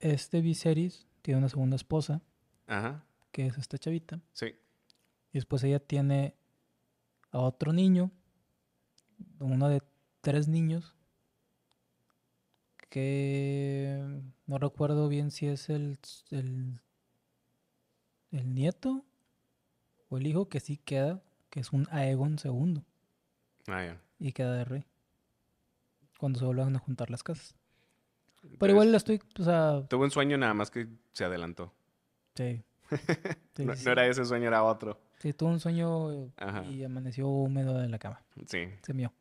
este Viserys tiene una segunda esposa. Ajá. Que es esta chavita. Sí. Y después ella tiene a otro niño. Uno de tres niños. Que no recuerdo bien si es el el nieto o el hijo que sí queda, que es un Aegon II. Ah, ya. Y queda de rey. Cuando se vuelvan a juntar las casas. Pero, igual la estoy, o Tuve un sueño nada más que se adelantó. Sí. no, era ese sueño, era otro. Sí, tuvo un sueño y amaneció húmedo en la cama. Sí. Se mió.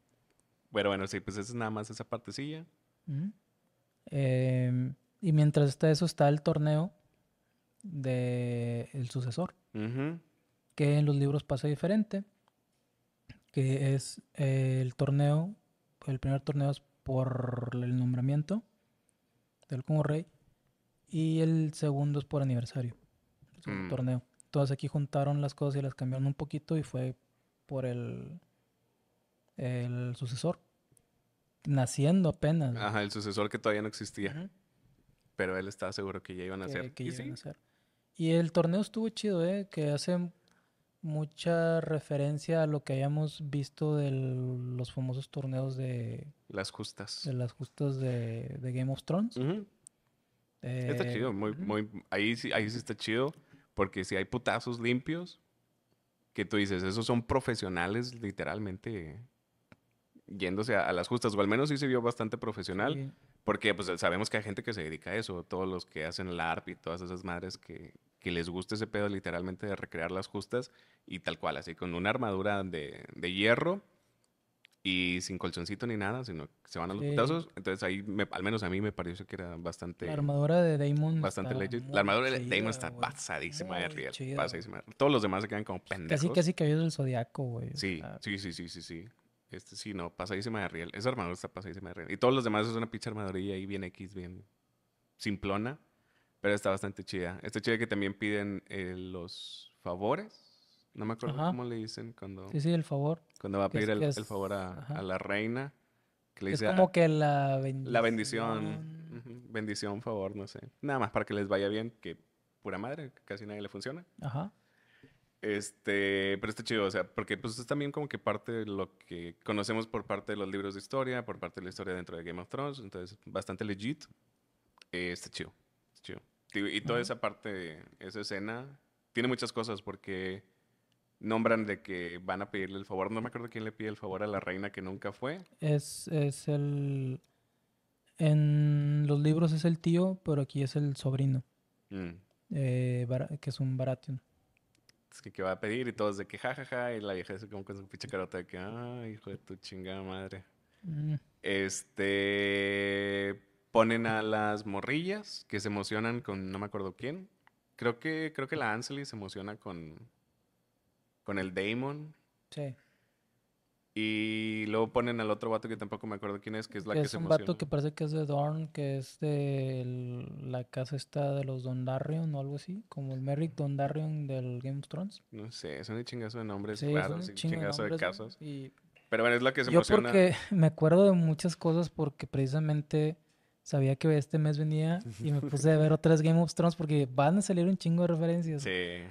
Bueno, bueno, sí, pues esa es nada más esa partecilla. Em, y mientras está eso, está el torneo de sucesor, que en los libros pasa diferente, que es eh, el torneo, el primer torneo es por el nombramiento del como rey y el segundo es por aniversario, es un mm. torneo. Entonces aquí juntaron las cosas y las cambiaron un poquito y fue por el, el sucesor, naciendo apenas. Ajá, el sucesor que todavía no existía. pero él estaba seguro que ya iban a ser Que, iban a hacer. Y el torneo estuvo chido, ¿eh? Que hace mucha referencia a lo que habíamos visto de los famosos torneos de... Las justas. De las justas de, Game of Thrones. Eh, está chido, muy, muy, ahí, sí, ahí está chido, porque si hay putazos limpios, que tú dices, esos son profesionales literalmente yéndose a, las justas, o al menos sí se vio bastante profesional. Porque pues sabemos que hay gente que se dedica a eso, todos los que hacen el ARP y todas esas madres que, que les gusta ese pedo literalmente de recrear las justas y tal cual, así con una armadura de, de hierro y sin colchoncito ni nada, sino que se van a los putazos. Entonces ahí, al menos a mí me pareció que era bastante... La armadura de Damon. Bastante legit. La armadura de Damon está pasadísima de riel. Pasadísima. Todos los demás se quedan como pendejos. Casi, casi caídos del zodiaco, güey. Sí, sí, sí, sí, sí, sí. Este sí, no, pasadísima de riel. Esa armadura está pasadísima de riel. Y todos los demás es una pinche armadurilla y bien X, bien simplona. Pero está bastante chida. Está chida que también piden eh, los favores. No me acuerdo cómo le dicen cuando... Sí, sí, el favor. Cuando va a pedir el, favor a, la reina. Que le es como que la bendición. La bendición. Bendición, favor, no sé. Nada más para que les vaya bien, que pura madre, casi nadie le funciona. Ajá. Este, pero está chido, o sea, porque pues es también como que parte de lo que conocemos por parte de los libros de historia, por parte de la historia dentro de Game of Thrones, entonces bastante legit. este está chido, está chido. Y, toda esa parte, esa escena, tiene muchas cosas porque nombran de que van a pedirle el favor, no me acuerdo quién le pide el favor a la reina que nunca fue. Es, es el... En los libros es el tío, pero aquí es el sobrino, mm. eh, que es un Baratheon es que, va a pedir y todos de que jajaja ja, ja, y la vieja es como con su pinche carota de que, ah, hijo de tu chingada madre. Mm. Este, ponen a las morrillas que se emocionan con, no me acuerdo quién. Creo que, creo que la Ansley se emociona con, con el Damon. Sí. Y luego ponen al otro vato que tampoco me acuerdo quién es, que es la que, se emociona. Es un vato que parece que es de Dorn, que es de la casa esta de los Dondarrion o algo así, como el Merrick Dondarrion del Game of Thrones. No sé, son un chingazo de nombres sí, raros, un chingazo de, Pero bueno, es la que se Yo emociona. porque me acuerdo de muchas cosas porque precisamente sabía que este mes venía y me puse a ver otras Game of Thrones porque van a salir un chingo de referencias. Sí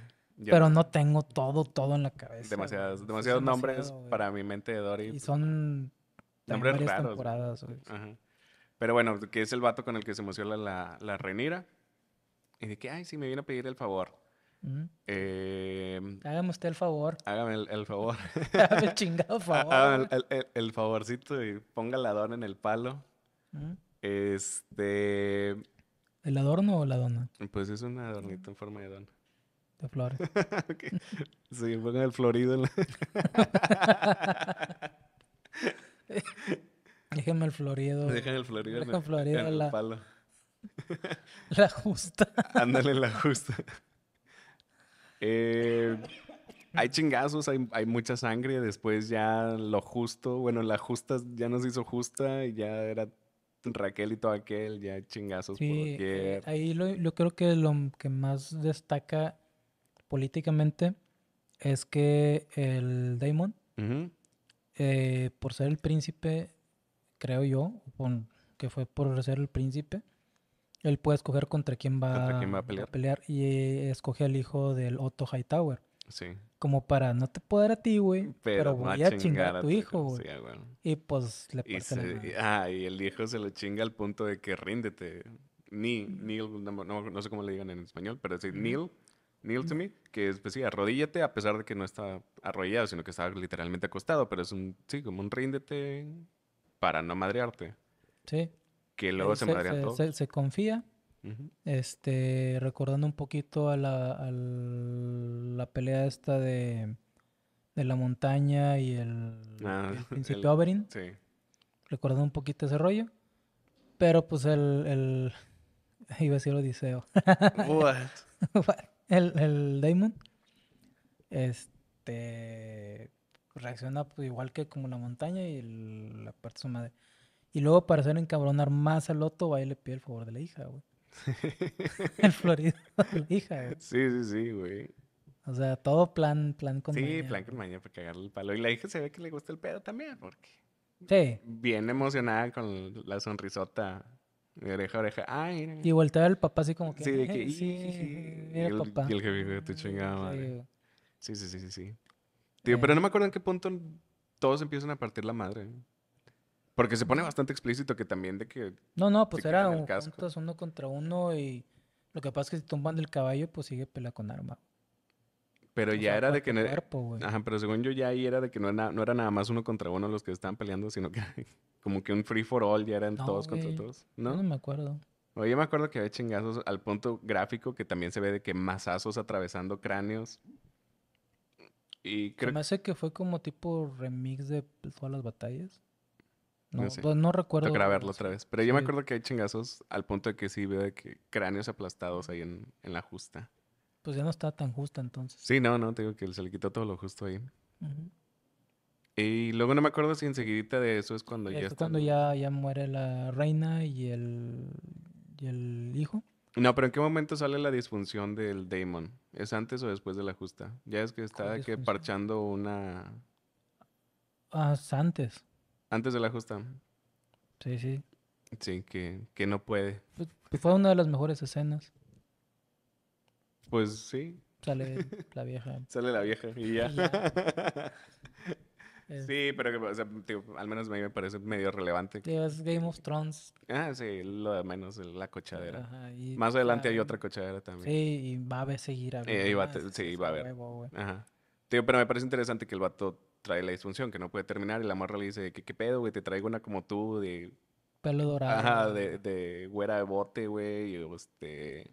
pero no tengo todo, todo en la cabeza. Demasiados, nombres para mi mente de Dory. Y pues, son nombres raros. Pero bueno, que es el vato con el que se emociona la, la Renira. Y de que, ay, sí, me viene a pedir el favor. Em, hágame usted el favor. Hágame el, favor. hágame el chingado favor. Hágame el, favorcito y ponga el adorno en el palo. Este. ¿El adorno o la dona? Pues es un adornito en forma de dona de flores. Sí, pongan el florido Déjenme el florido. Déjenme el florido, florido La justa. Ándale, la justa. Eh, hay chingazos, hay, hay, mucha sangre. Después ya lo justo. Bueno, la justa ya nos hizo justa y ya era Raquel y todo aquel. Ya chingazos eh, Ahí yo creo que lo que más destaca políticamente es que el Daemon, eh, por ser el príncipe, creo yo, que fue por ser el príncipe, él puede escoger contra quién va, a, pelear? y escoge al hijo del Otto Hightower. Sí. Como para, no te poder a ti, güey, pero, voy a, chingar a tu hijo, güey. Y pues le y la Ah, y el hijo se lo chinga al punto de que ríndete. Ni, Neil, no, no, sé cómo le digan en español, pero es decir, Neil Neil to me, que es, pues arrodíllate, a pesar de que no está arrollado, sino que está literalmente acostado, pero es un, sí, como un ríndete para no madrearte. Sí. Que eh, luego se, se se, confía, este, recordando un poquito a la, la pelea esta de, de la montaña y el, principio ah, el príncipe Sí. Recordando un poquito ese rollo, pero pues el, el iba a decir Odiseo. What? el, el Damon, este reacciona pues, igual que como la montaña y la parte de su madre. Y luego para hacer encabronar más al otro va y le pide el favor de la hija, güey. el florido la hija, güey. Sí, sí, sí, güey. O sea, todo plan, plan con Sí, plan con maña para cagarle el palo. Y la hija se ve que le gusta el pedo también, porque... Sí. Bien emocionada con la sonrisota oreja oreja. Y volteaba el papá así como que. Sí, de eh, que. Sí, sí, mira, el, papá. el tu chingada madre. Sí, sí, sí, sí. Eh. pero no me acuerdo en qué punto todos empiezan a partir la madre. Porque se pone bastante explícito que también de que. No, no, pues era un, uno contra uno y lo que pasa es que si tumban del caballo, pues sigue pelea con arma. Pero ya era de que. no Ajá, pero según yo ya ahí era de que no no era nada más uno contra uno los que estaban peleando, sino que como que un free for all ya eran todos contra todos. ¿No? no me acuerdo. Oye, me acuerdo que había chingazos al punto gráfico que también se ve de que masazos atravesando cráneos. Y creo... Se me hace que fue como tipo remix de todas las batallas. No, pues no recuerdo. para verlo otra vez. Pero yo me acuerdo que hay chingazos al punto de que sí veo de que cráneos aplastados ahí en, la justa. Pues ya no estaba tan justa entonces. Sí, no, no, tengo digo que se le quitó todo lo justo ahí. Y luego no me acuerdo si enseguidita de eso es cuando ya está. cuando ya, ya muere la reina y el, y el hijo. No, pero ¿en qué momento sale la disfunción del Daemon? ¿Es antes o después de la justa? Ya es que está que parchando una... Ah, antes. Antes de la justa. Sí, sí. Sí, que, no puede. Pues, pues fue una de las mejores escenas. Pues sí. Sale la vieja. sale la vieja Y ya. Sí, pero que, al menos a mí me parece medio relevante. Tío, es Game of Thrones. Ah, sí, lo de menos, la cochadera. y, Más adelante hay otra cochadera también. Sí, y va a seguir eh, habiendo. sí, va a ver, Ajá. Tío, pero me parece interesante que el vato trae la disfunción, que no puede terminar, y la morra le dice, ¿qué, qué pedo, güey? Te traigo una como tú de... Pelo dorado. Ajá, de, de güera de bote, güey, este,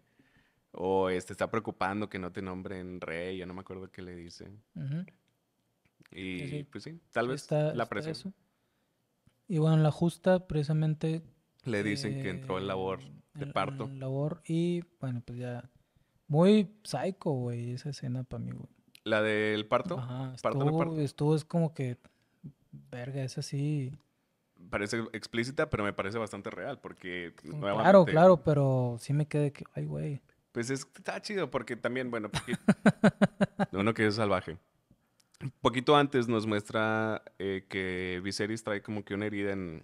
o este... está preocupando que no te nombren rey, yo no me acuerdo qué le dice. Ajá. Y pues sí, tal vez la presión. Y bueno, la justa precisamente... Le eh, dicen que entró en labor de parto. En labor y bueno, pues ya... Muy psycho, güey, esa escena para mí, güey. ¿La del parto? Ajá, parto, estuvo, parto. estuvo es como que... Verga, es así parece explícita, pero me parece bastante real, porque... Claro, claro, pero sí me quedé que, ay, güey. Pues está chido, porque también, bueno, uno que es salvaje poquito antes nos muestra eh, que Viserys trae como que una herida en,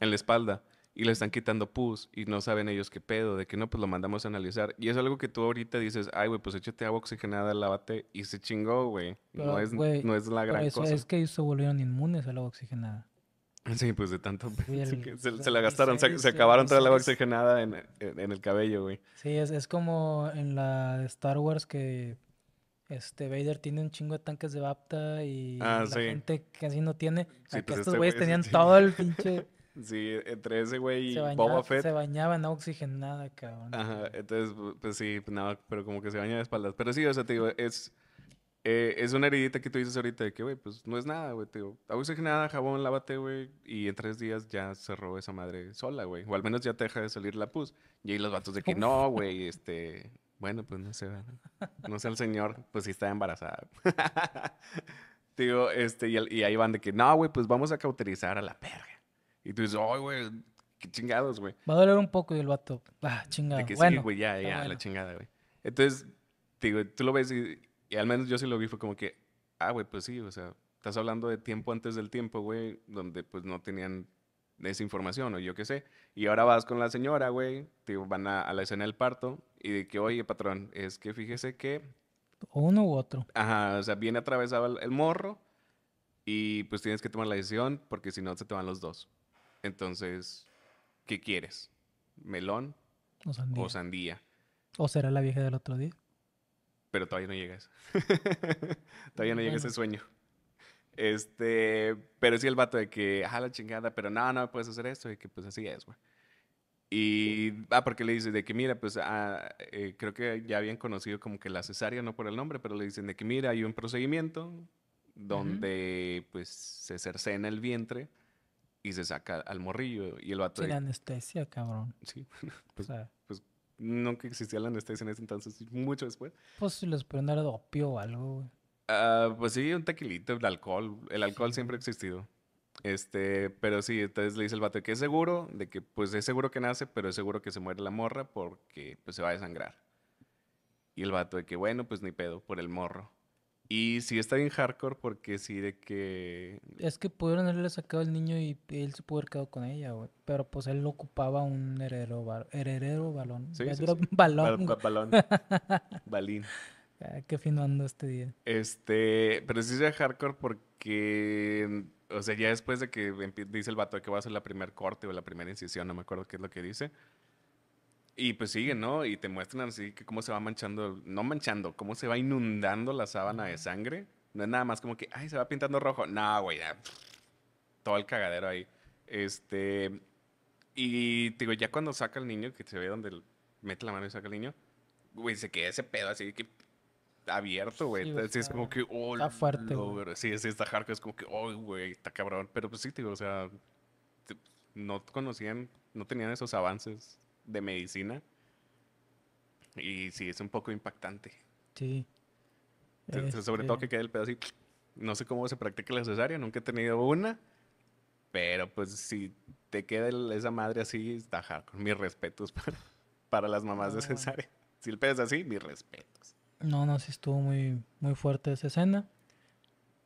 en la espalda y le están quitando pus y no saben ellos qué pedo, de que no, pues lo mandamos a analizar. Y es algo que tú ahorita dices, ay, güey, pues échate agua oxigenada, lávate y se chingó, güey. No es, es la gran cosa. Es que ellos se volvieron inmunes a agua oxigenada. Sí, pues de tanto. se, la gastaron, se, acabaron toda la agua oxigenada en, el cabello, güey. Sí, es, es como en la Star Wars que este, Vader tiene un chingo de tanques de Bapta y ah, la gente casi no tiene. Sí, pues, estos güeyes tenían todo el pinche. Sí, entre ese güey y Boba Fett. Se bañaban oxigenada, cabrón. Ajá, entonces, pues sí, pues nada, pero como que se baña de espaldas. Pero sí, o sea, te digo, es, eh, es una heridita que tú dices ahorita de que, güey, pues no es nada, güey, te digo, oxigenada, jabón, lávate, güey, y en tres días ya cerró esa madre sola, güey. O al menos ya te deja de salir la pus. Y ahí los vatos de que no, güey, este, bueno, pues no sé, no sé el señor, pues si está embarazada. Digo, este, y, ahí van de que, no, güey, pues vamos a cauterizar a la perga Y tú dices, ay, güey, qué chingados, güey. Va a doler un poco y el vato, ah, chingado. De que sí, güey, ya, ya, la chingada, güey. Entonces, digo, tú lo ves y, al menos yo sí lo vi, fue como que, ah, güey, pues sí, o sea, estás hablando de tiempo antes del tiempo, güey, donde pues no tenían esa información o yo qué sé. Y ahora vas con la señora, güey, te van a, a, la escena del parto y de que, oye, patrón, es que fíjese que... Uno u otro. Ajá, o sea, viene atravesado el, morro y pues tienes que tomar la decisión porque si no se te van los dos. Entonces, ¿qué quieres? ¿Melón o sandía? O, será la vieja del otro día? Pero todavía no llegas. todavía no llega ese sueño. Este, pero sí el vato de que, ajá, ah, la chingada, pero no, no puedes hacer esto y que pues así es, güey. Y, ah, porque le dice de que mira, pues ah, eh, creo que ya habían conocido como que la cesárea, no por el nombre, pero le dicen de que mira, hay un procedimiento donde pues se cercena el vientre y se saca al morrillo y el vato... anestesia, cabrón. Sí, pues, pues nunca existía la anestesia en ese entonces, mucho después. Pues si les ponen opio o algo, güey. Ah, pues sí, un tequilito, el alcohol. El alcohol siempre ha existido. Este, pero sí, entonces le dice el vato que es seguro, de que pues es seguro que nace, pero es seguro que se muere la morra porque pues se va a desangrar. Y el vato de que bueno, pues ni pedo, por el morro. Y sí está bien hardcore porque sí de que... Es que pudieron haberle sacado al niño y él se pudo haber quedado con ella, güey. Pero pues él ocupaba un heredero, heredero balón. Sí, sí, Balón. balón. Balín. qué fino ando este día. Este, pero sí sea hardcore porque o sea, ya después de que dice el vato que va a hacer la primer corte o la primera incisión, no me acuerdo qué es lo que dice. Y pues sigue, ¿no? Y te muestran así que cómo se va manchando, no manchando, cómo se va inundando la sábana de sangre. No es nada más como que, ay, se va pintando rojo. No, güey, todo el cagadero ahí. Este. Y digo, ya cuando saca el niño, que se ve donde mete la mano y saca el niño, güey, se queda ese pedo así que abierto, güey. Sí, es como que, oh, está fuerte. sí, sí, está hardcore, es como que, oh, güey, está cabrón. Pero pues sí, digo, o sea, no conocían, no tenían esos avances de medicina. Y sí, es un poco impactante. Sí. Sobre este todo que queda el pedo así. No sé cómo se practica la cesárea, nunca he tenido una. Pero pues si te queda esa madre así, está hardcore. Mis respetos para, para las mamás de cesárea. Si el pedo es así, mis respetos. No, no, sí estuvo muy, muy fuerte esa escena.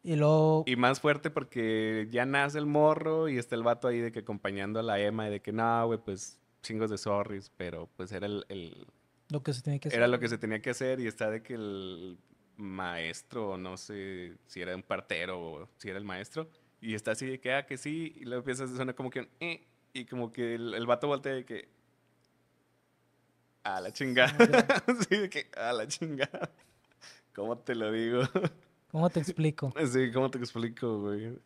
Y luego... Y más fuerte porque ya nace el morro y está el vato ahí de que acompañando a la Emma y de que, no, güey, pues chingos de sorris, pero pues era el, Lo que se tenía que hacer. Era lo que se tenía que hacer y está de que el maestro, no sé si era un partero o si era el maestro, y está así de que, ah, que sí, y luego empieza a sonar como que eh", y como que el, el vato voltea de que, a la chingada. sí, que a la chingada. ¿Cómo te lo digo? ¿Cómo te explico? Sí, ¿cómo te explico, güey?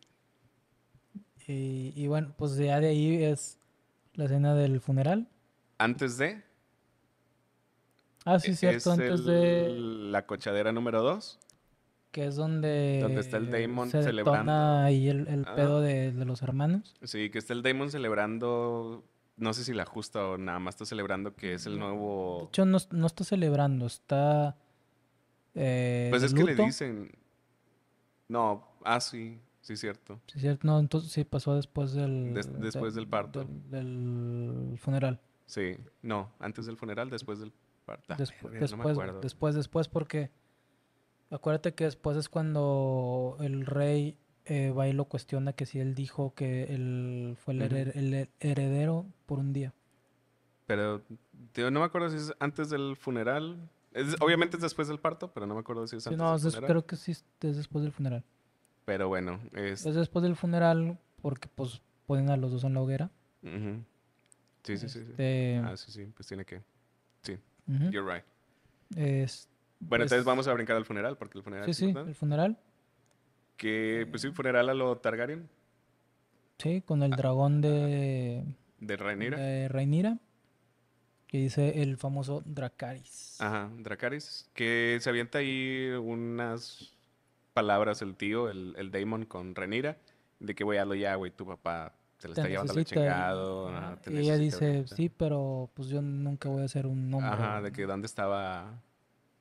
Y, bueno, pues ya de ahí es la escena del funeral. ¿Antes de? Ah, sí, e-, cierto, antes de. La cochadera número dos. Que es donde. Donde está el Damon celebrando. Ahí el, el ah. pedo de, de, los hermanos. Sí, que está el Damon celebrando no sé si la justa o nada más está celebrando que es el mm, nuevo... De hecho, no, está celebrando, está... Eh, pues es que le dicen... No, ah, sí, sí cierto. Sí, cierto, no, entonces sí pasó después del... después del parto. Del, funeral. Sí, no, antes del funeral, después del parto. Ah, después, después, después, porque... Acuérdate que después es cuando el rey eh, lo cuestiona que si él dijo que él fue el, el heredero por un día. Pero, no me acuerdo si es antes del funeral. Es, obviamente es después del parto, pero no me acuerdo si es antes no, del funeral. creo que sí es después del funeral. Pero bueno. Es... es después del funeral porque, pues, ponen a los dos en la hoguera. Sí, sí, sí, este, Ah, sí, sí, pues tiene que... Sí, you're right. Es... Bueno, entonces pues vamos a brincar al funeral porque el funeral... Sí, sí, el funeral. Que, pues sí, funeral a lo Targaryen. Sí, con el ah, dragón de. De Rhaenyra. De Rhaenyra. Que dice el famoso Dracaris. Ajá, Dracaris. Que se avienta ahí unas palabras el tío, el, el Daemon con Rhaenyra. De que, voy a lo ya, güey, tu papá se le está llevando al chingado. Y, ella dice, sí, pero pues yo nunca voy a ser un hombre. Ajá, de que dónde estaba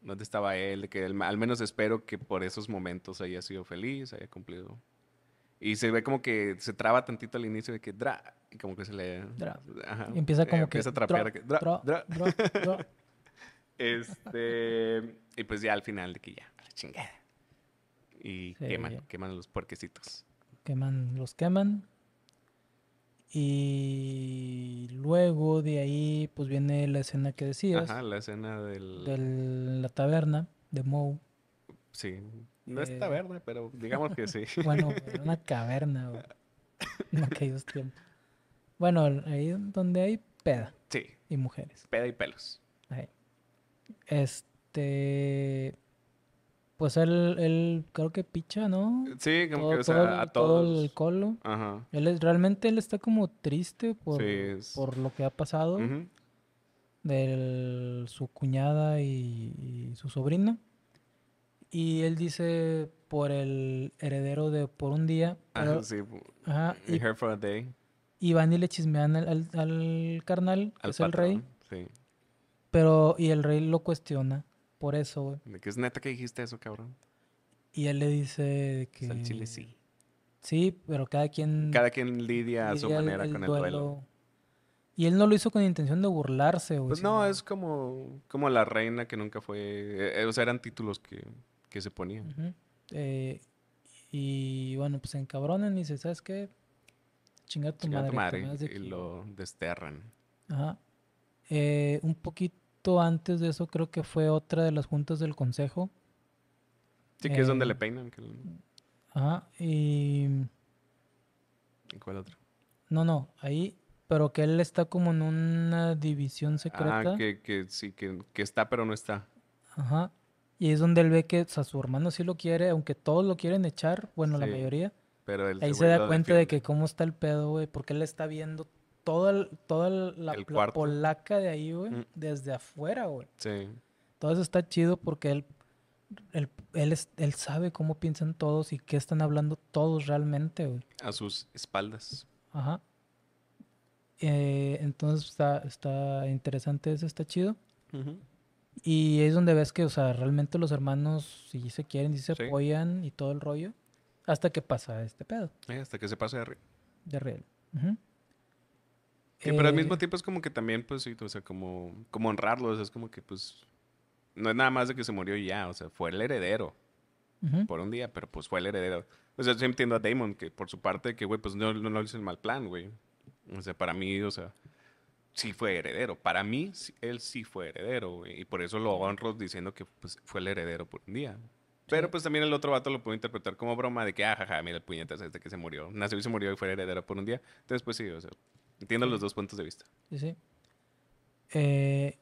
dónde estaba él, que al menos espero que por esos momentos haya sido feliz, haya cumplido. Y se ve como que se traba tantito al inicio de que dra, y como que se le... Dra. y empieza eh, como que... Empieza a trapear. Dra, dra, dra, este... y pues ya al final de que ya, la chingada. Y queman, queman los puerquecitos. Queman, los queman. Y luego de ahí, pues viene la escena que decías. Ajá, la escena del... De la taberna de Moe. Sí. No es eh, taberna, pero digamos que sí. bueno, una caverna aquellos tiempos. Bueno, ahí donde hay peda. Sí. Y mujeres. Peda y pelos. Ahí. Este... Pues él, él creo que picha, ¿no? Sí, como que o sea, todo a todos. Todo el colo. Ajá. Él es, realmente él está como triste por, por lo que ha pasado. De su cuñada y, su sobrina. Y él dice por el heredero de por un día. Ah, ajá, sí. Ajá. Y, Her for a day. Y van y le chismean al, al, carnal, que es el rey. Sí. Pero, y el rey lo cuestiona por eso, güey. que es neta que dijiste eso, cabrón. Y él le dice que... sí. Sí, pero cada quien... Cada quien lidia a su manera con el duelo. Y él no lo hizo con intención de burlarse, güey. Pues no, es como, como la reina que nunca fue... Eh, eh, o sea, eran títulos que, se ponían. Eh, y bueno, pues encabronan y dice, ¿sabes qué? Chinga tu madre. y lo desterran. Ajá. un poquito antes de eso creo que fue otra de las juntas del consejo. Sí, que es donde eh, le peinan. Ajá, y... ¿Y cuál otro? No, no, ahí, pero que él está como en una división ah, secreta. Ah, que, sí, que, está pero no está. Ajá, y es donde él ve que a su hermano sí lo quiere, aunque todos lo quieren echar, bueno, la mayoría. Pero ahí se, da cuenta de que cómo está el pedo, güey, porque él está viendo toda la, el polaca de ahí, güey, mm. desde afuera, güey. Sí. Todo eso está chido porque él, él, sabe cómo piensan todos y qué están hablando todos realmente, güey. A sus espaldas. Ajá. Eh, entonces está, está interesante eso, está chido. Y es donde ves que, o sea, realmente los hermanos si se quieren, sí se apoyan y todo el rollo. Hasta que pasa este pedo. Eh, hasta que se pase de real. De real pero al mismo eh, tiempo es como que también, pues sí, o sea, como, como honrarlo, es como que, pues, no es nada más de que se murió y ya, o sea, fue el heredero por un día, pero pues fue el heredero. O sea, yo entiendo a Damon, que por su parte, que, güey, pues no, no, no hizo el mal plan, güey. O sea, para mí, o sea, sí fue heredero. Para mí, él sí fue heredero, Y por eso lo honro diciendo que pues, fue el heredero por un día. Pero pues también el otro vato lo puedo interpretar como broma de que, ah, mira el puñetazo este que se murió. Nació y se murió y fue heredero por un día. Entonces, pues sí, o sea, Entiendo los dos puntos de vista. Sí, sí. Eh,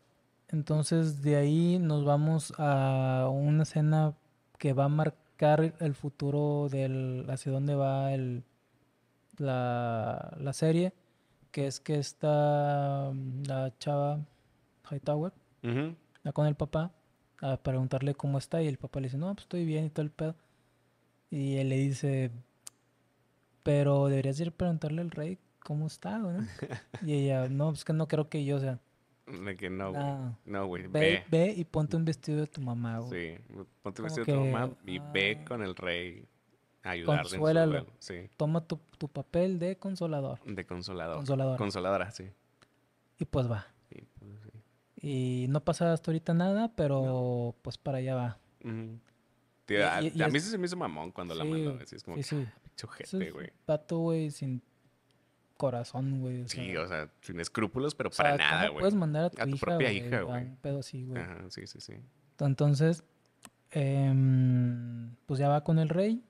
entonces de ahí nos vamos a una escena que va a marcar el futuro del hacia dónde va el, la, serie, que es que está la chava Hightower, con el papá, a preguntarle cómo está y el papá le dice, no, pues estoy bien y todo el pedo. Y él le dice, pero deberías ir a preguntarle al rey ¿cómo está, güey? Y ella, no, es pues que no creo que yo, o sea. De que no, güey. no, güey. Ve, ve. y ponte un vestido de tu mamá, güey. Sí, ponte un vestido de tu mamá y ve con el rey a ayudarle. Consuélalo. su sí. Toma tu, tu, papel de consolador. De consolador. Consoladora. Consoladora, sí. Y pues va. Sí, pues, sí. Y no pasa hasta ahorita nada, pero pues para allá va. a, mí se me hizo mamón cuando la mandó. es como sí, ah, güey. Pato, güey, sin corazón, güey. sí, o sea, sin escrúpulos, pero para nada, güey. puedes mandar a tu, propia hija, ah, güey. Pero sí, güey. Ajá, sí, sí, sí. Entonces, em, pues ya va con el rey.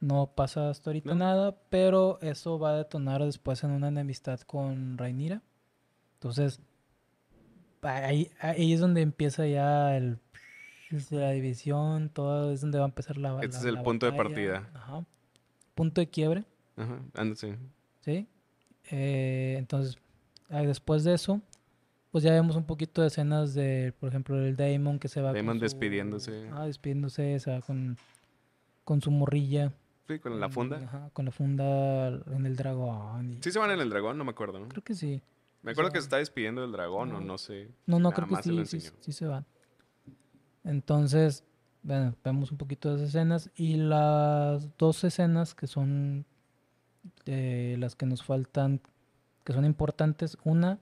No pasa hasta ahorita nada, pero eso va a detonar después en una enemistad con Rainira. Entonces, ahí, es donde empieza ya el de pues, la división, todo es donde va a empezar la. Este es el punto de partida. Ajá. Punto de quiebre. Ajá, sí. ¿sí? Eh, entonces, después de eso, pues ya vemos un poquito de escenas de, por ejemplo, el Damon que se va. Damon despidiéndose. Ah, despidiéndose, o sea, con, su morrilla. Sí, con la funda. con la funda en el dragón. Sí se van en el dragón, no me acuerdo, ¿no? Creo que sí. Me acuerdo que se está despidiendo del dragón, o no sé. No, no, creo que sí, sí, sí, se van. Entonces, bueno, vemos un poquito de esas escenas. Y las dos escenas que son eh, las que nos faltan, que son importantes. Una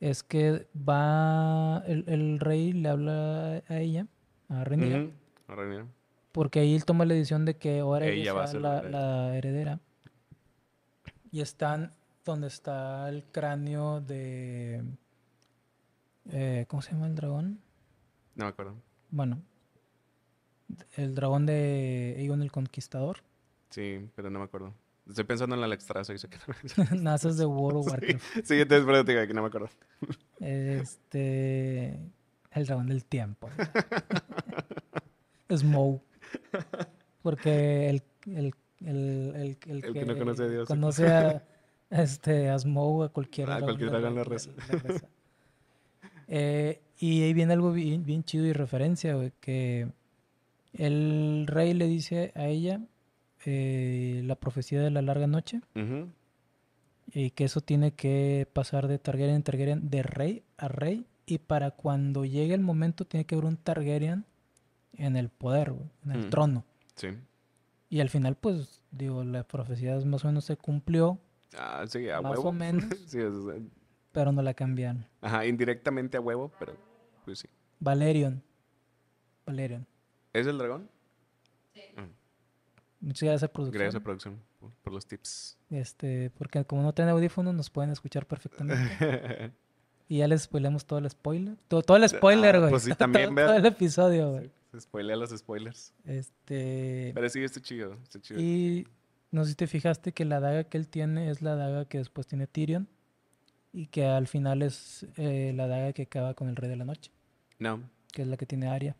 es que va, el, rey le habla a ella, a Rhaenyra. Porque ahí él toma la decisión de que ahora ella, va la, heredera. Y están donde está el cráneo de... Eh, ¿Cómo se llama el dragón? No me acuerdo. Bueno, el dragón de Aegon el Conquistador. Sí, pero no me acuerdo. Estoy pensando en la extrazo. Nazas de World of Warcraft. Sí, sí entonces, pero te digo que no me acuerdo. Este. El dragón del tiempo. Smoke. Porque el, el, el, el, que, no conoce a Dios. Conoce a, este, a Smoke, a cualquier ah, cualquier reza. Eh, y ahí viene algo bien, bien chido y referencia, güey, que el rey le dice a ella eh, la profecía de la larga noche. Y que eso tiene que pasar de Targaryen en Targaryen, de rey a rey. Y para cuando llegue el momento, tiene que haber un Targaryen en el poder, en el trono. Y al final, pues, digo, la profecía más o menos se cumplió. Ah, o menos. Eh, pero no la cambiaron. indirectamente a huevo, pero pues sí. Valerion. Valerion. ¿Es el dragón? Muchas gracias, producción. Gracias a producción por, los tips. Este, porque como no tienen audífonos, nos pueden escuchar perfectamente. y ya les spoilemos todo el spoiler. Todo, el ah, spoiler, güey. pues también, todo, el episodio, güey. spoilea los spoilers. Este. Pero sí, está chido, está chido. Y no sé si te fijaste que la daga que él tiene es la daga que después tiene Tyrion. Y que al final es eh, la daga que acaba con el Rey de la Noche. No. Que es la que tiene Arya.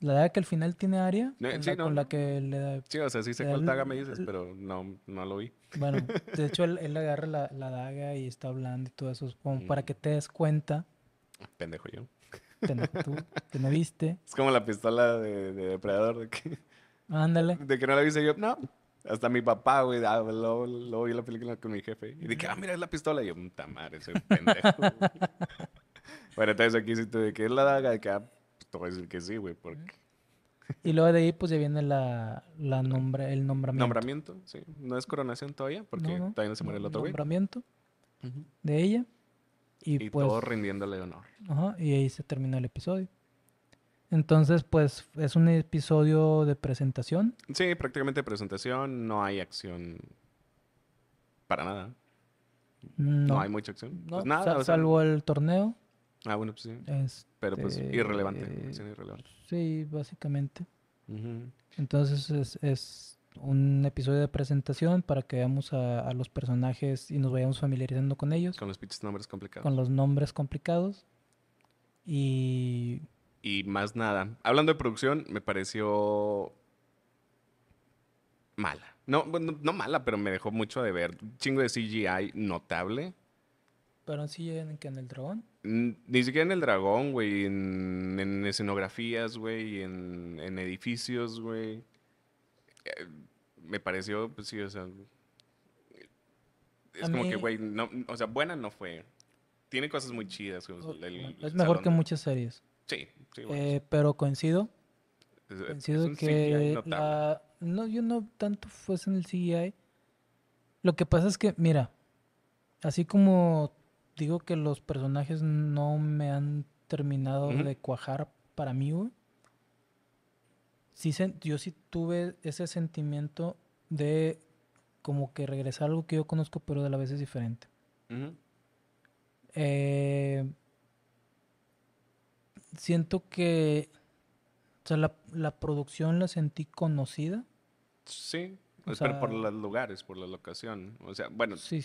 La daga que al final tiene Aria, eh, sí, no. con la que le da. Sí, o sea, sí sé cuál daga me dices, pero no, no lo vi. Bueno, de hecho, él, él agarra la, la, daga y está hablando y todo eso, como para mm. que te des cuenta. Pendejo yo. Pendejo tú, Te me viste. Es como la pistola de, de depredador, de Ándale. De que no la viste yo, no. Hasta mi papá, güey, lo vi vi la película con mi jefe. Y dije, ah, mira, es la pistola. Y yo, puta madre, ese pendejo. bueno, entonces aquí sí tuve que es la daga de que ah, te voy a que sí, güey, porque... Y luego de ahí, pues ya viene la, la el nombramiento. Nombramiento, sí. No es coronación todavía, porque todavía se muere el otro güey. Nombramiento de ella. Y, pues, todo rindiéndole honor. Ajá, y ahí se terminó el episodio. Entonces, pues es un episodio de presentación. Sí, prácticamente presentación. No hay acción para nada. No, hay mucha acción. Pues nada, salvo el torneo. Ah, bueno, pues sí. Pero pues este, irrelevante, Sí, básicamente. Entonces es, un episodio de presentación para que veamos a, los personajes y nos vayamos familiarizando con ellos. Con los pinches nombres complicados. Con los nombres complicados. Y... Y más nada. Hablando de producción, me pareció mala. No, no, mala, pero me dejó mucho de ver. chingo de CGI notable. ¿Pero sí en, en el dragón? Ni siquiera en el dragón, güey. En, escenografías, güey. En, edificios, güey. Eh, me pareció, pues sí, o sea. Es como que, güey, no, o sea, buena no fue. Tiene cosas muy chidas. es mejor que muchas series. Sí, sí, eh, Pero coincido. coincido que no, yo no tanto fuese en el CGI. Lo que pasa es que, mira, así como digo que los personajes no me han terminado de cuajar para mí, güey. yo sí tuve ese sentimiento de como que regresar a algo que yo conozco, pero de la vez es diferente. Eh, siento que o sea, la, producción la sentí conocida. Sí, pero por los lugares, por la locación. O sea, bueno, sí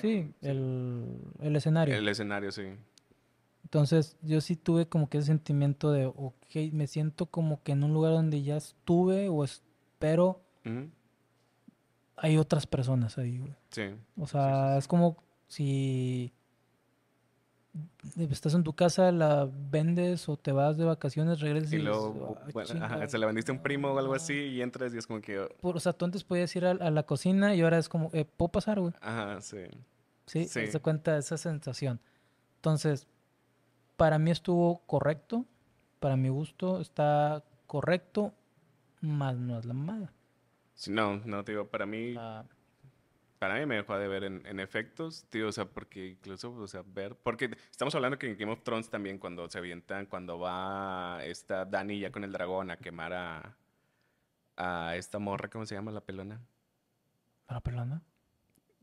sí, El, escenario. El escenario, sí. Entonces yo sí tuve como que ese sentimiento de, ok, me siento como que en un lugar donde ya estuve o espero, hay otras personas ahí. Sí. O sea, es como si pues, estás en tu casa, la vendes o te vas de vacaciones, regresas y, se la vendiste a un primo o algo así y entras y es como que... Oh. o sea, tú antes podías ir a, la cocina y ahora es como, eh, ¿puedo pasar, güey? Ajá, sí. Sí, se cuenta de esa sensación. Entonces, para mí estuvo correcto, para mi gusto está correcto, más no es la mala. Sí, no, no, te digo, para mí para mí me dejó de ver en, efectos, tío, o sea, porque incluso, o sea, ver, porque estamos hablando que en Game of Thrones también cuando se avientan, cuando va esta Dani ya con el dragón a quemar a, esta morra, ¿cómo se llama? La pelona. ¿La pelona?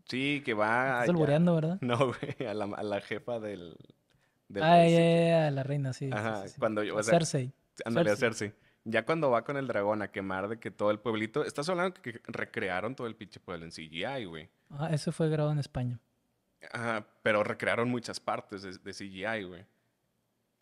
Sí, que va... Estás albureando, ¿verdad? No, güey, a la, jefa del... ah, ya, ya, ya, la reina, sí. Ajá, cuando... yo... sea, Cersei. Ándale, A Cersei ya cuando va con el dragón a quemar de que todo el pueblito. Estás hablando que recrearon todo el pinche pueblo en CGI, güey. Ah, eso fue grabado en España. Ajá, pero recrearon muchas partes de, CGI, güey.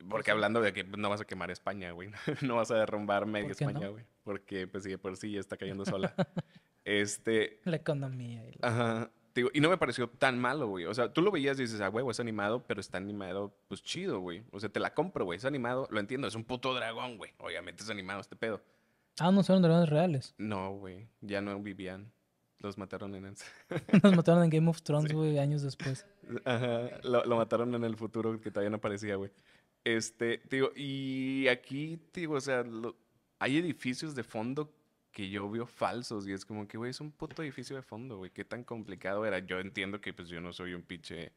Porque hablando de que no vas a quemar España, güey. no vas a derrumbar media España, güey. Porque, pues, sí, por sí ya está cayendo sola. este. La economía. Y la... Ajá y no me pareció tan malo, güey. O sea, tú lo veías y dices, ah, güey, es animado, pero está animado, pues chido, güey. O sea, te la compro, güey. Es animado, lo entiendo, es un puto dragón, güey. Obviamente es animado este pedo. Ah, no son dragones reales. No, güey. Ya no vivían. Los mataron en... Los mataron en Game of Thrones, güey, años después. Ajá. Lo, mataron en el futuro que todavía no aparecía, güey. Este, digo, y aquí, digo, o sea, hay edificios de fondo que yo veo falsos y es como que, güey, es un puto edificio de fondo, güey, qué tan complicado era. Yo entiendo que pues yo no soy un pinche,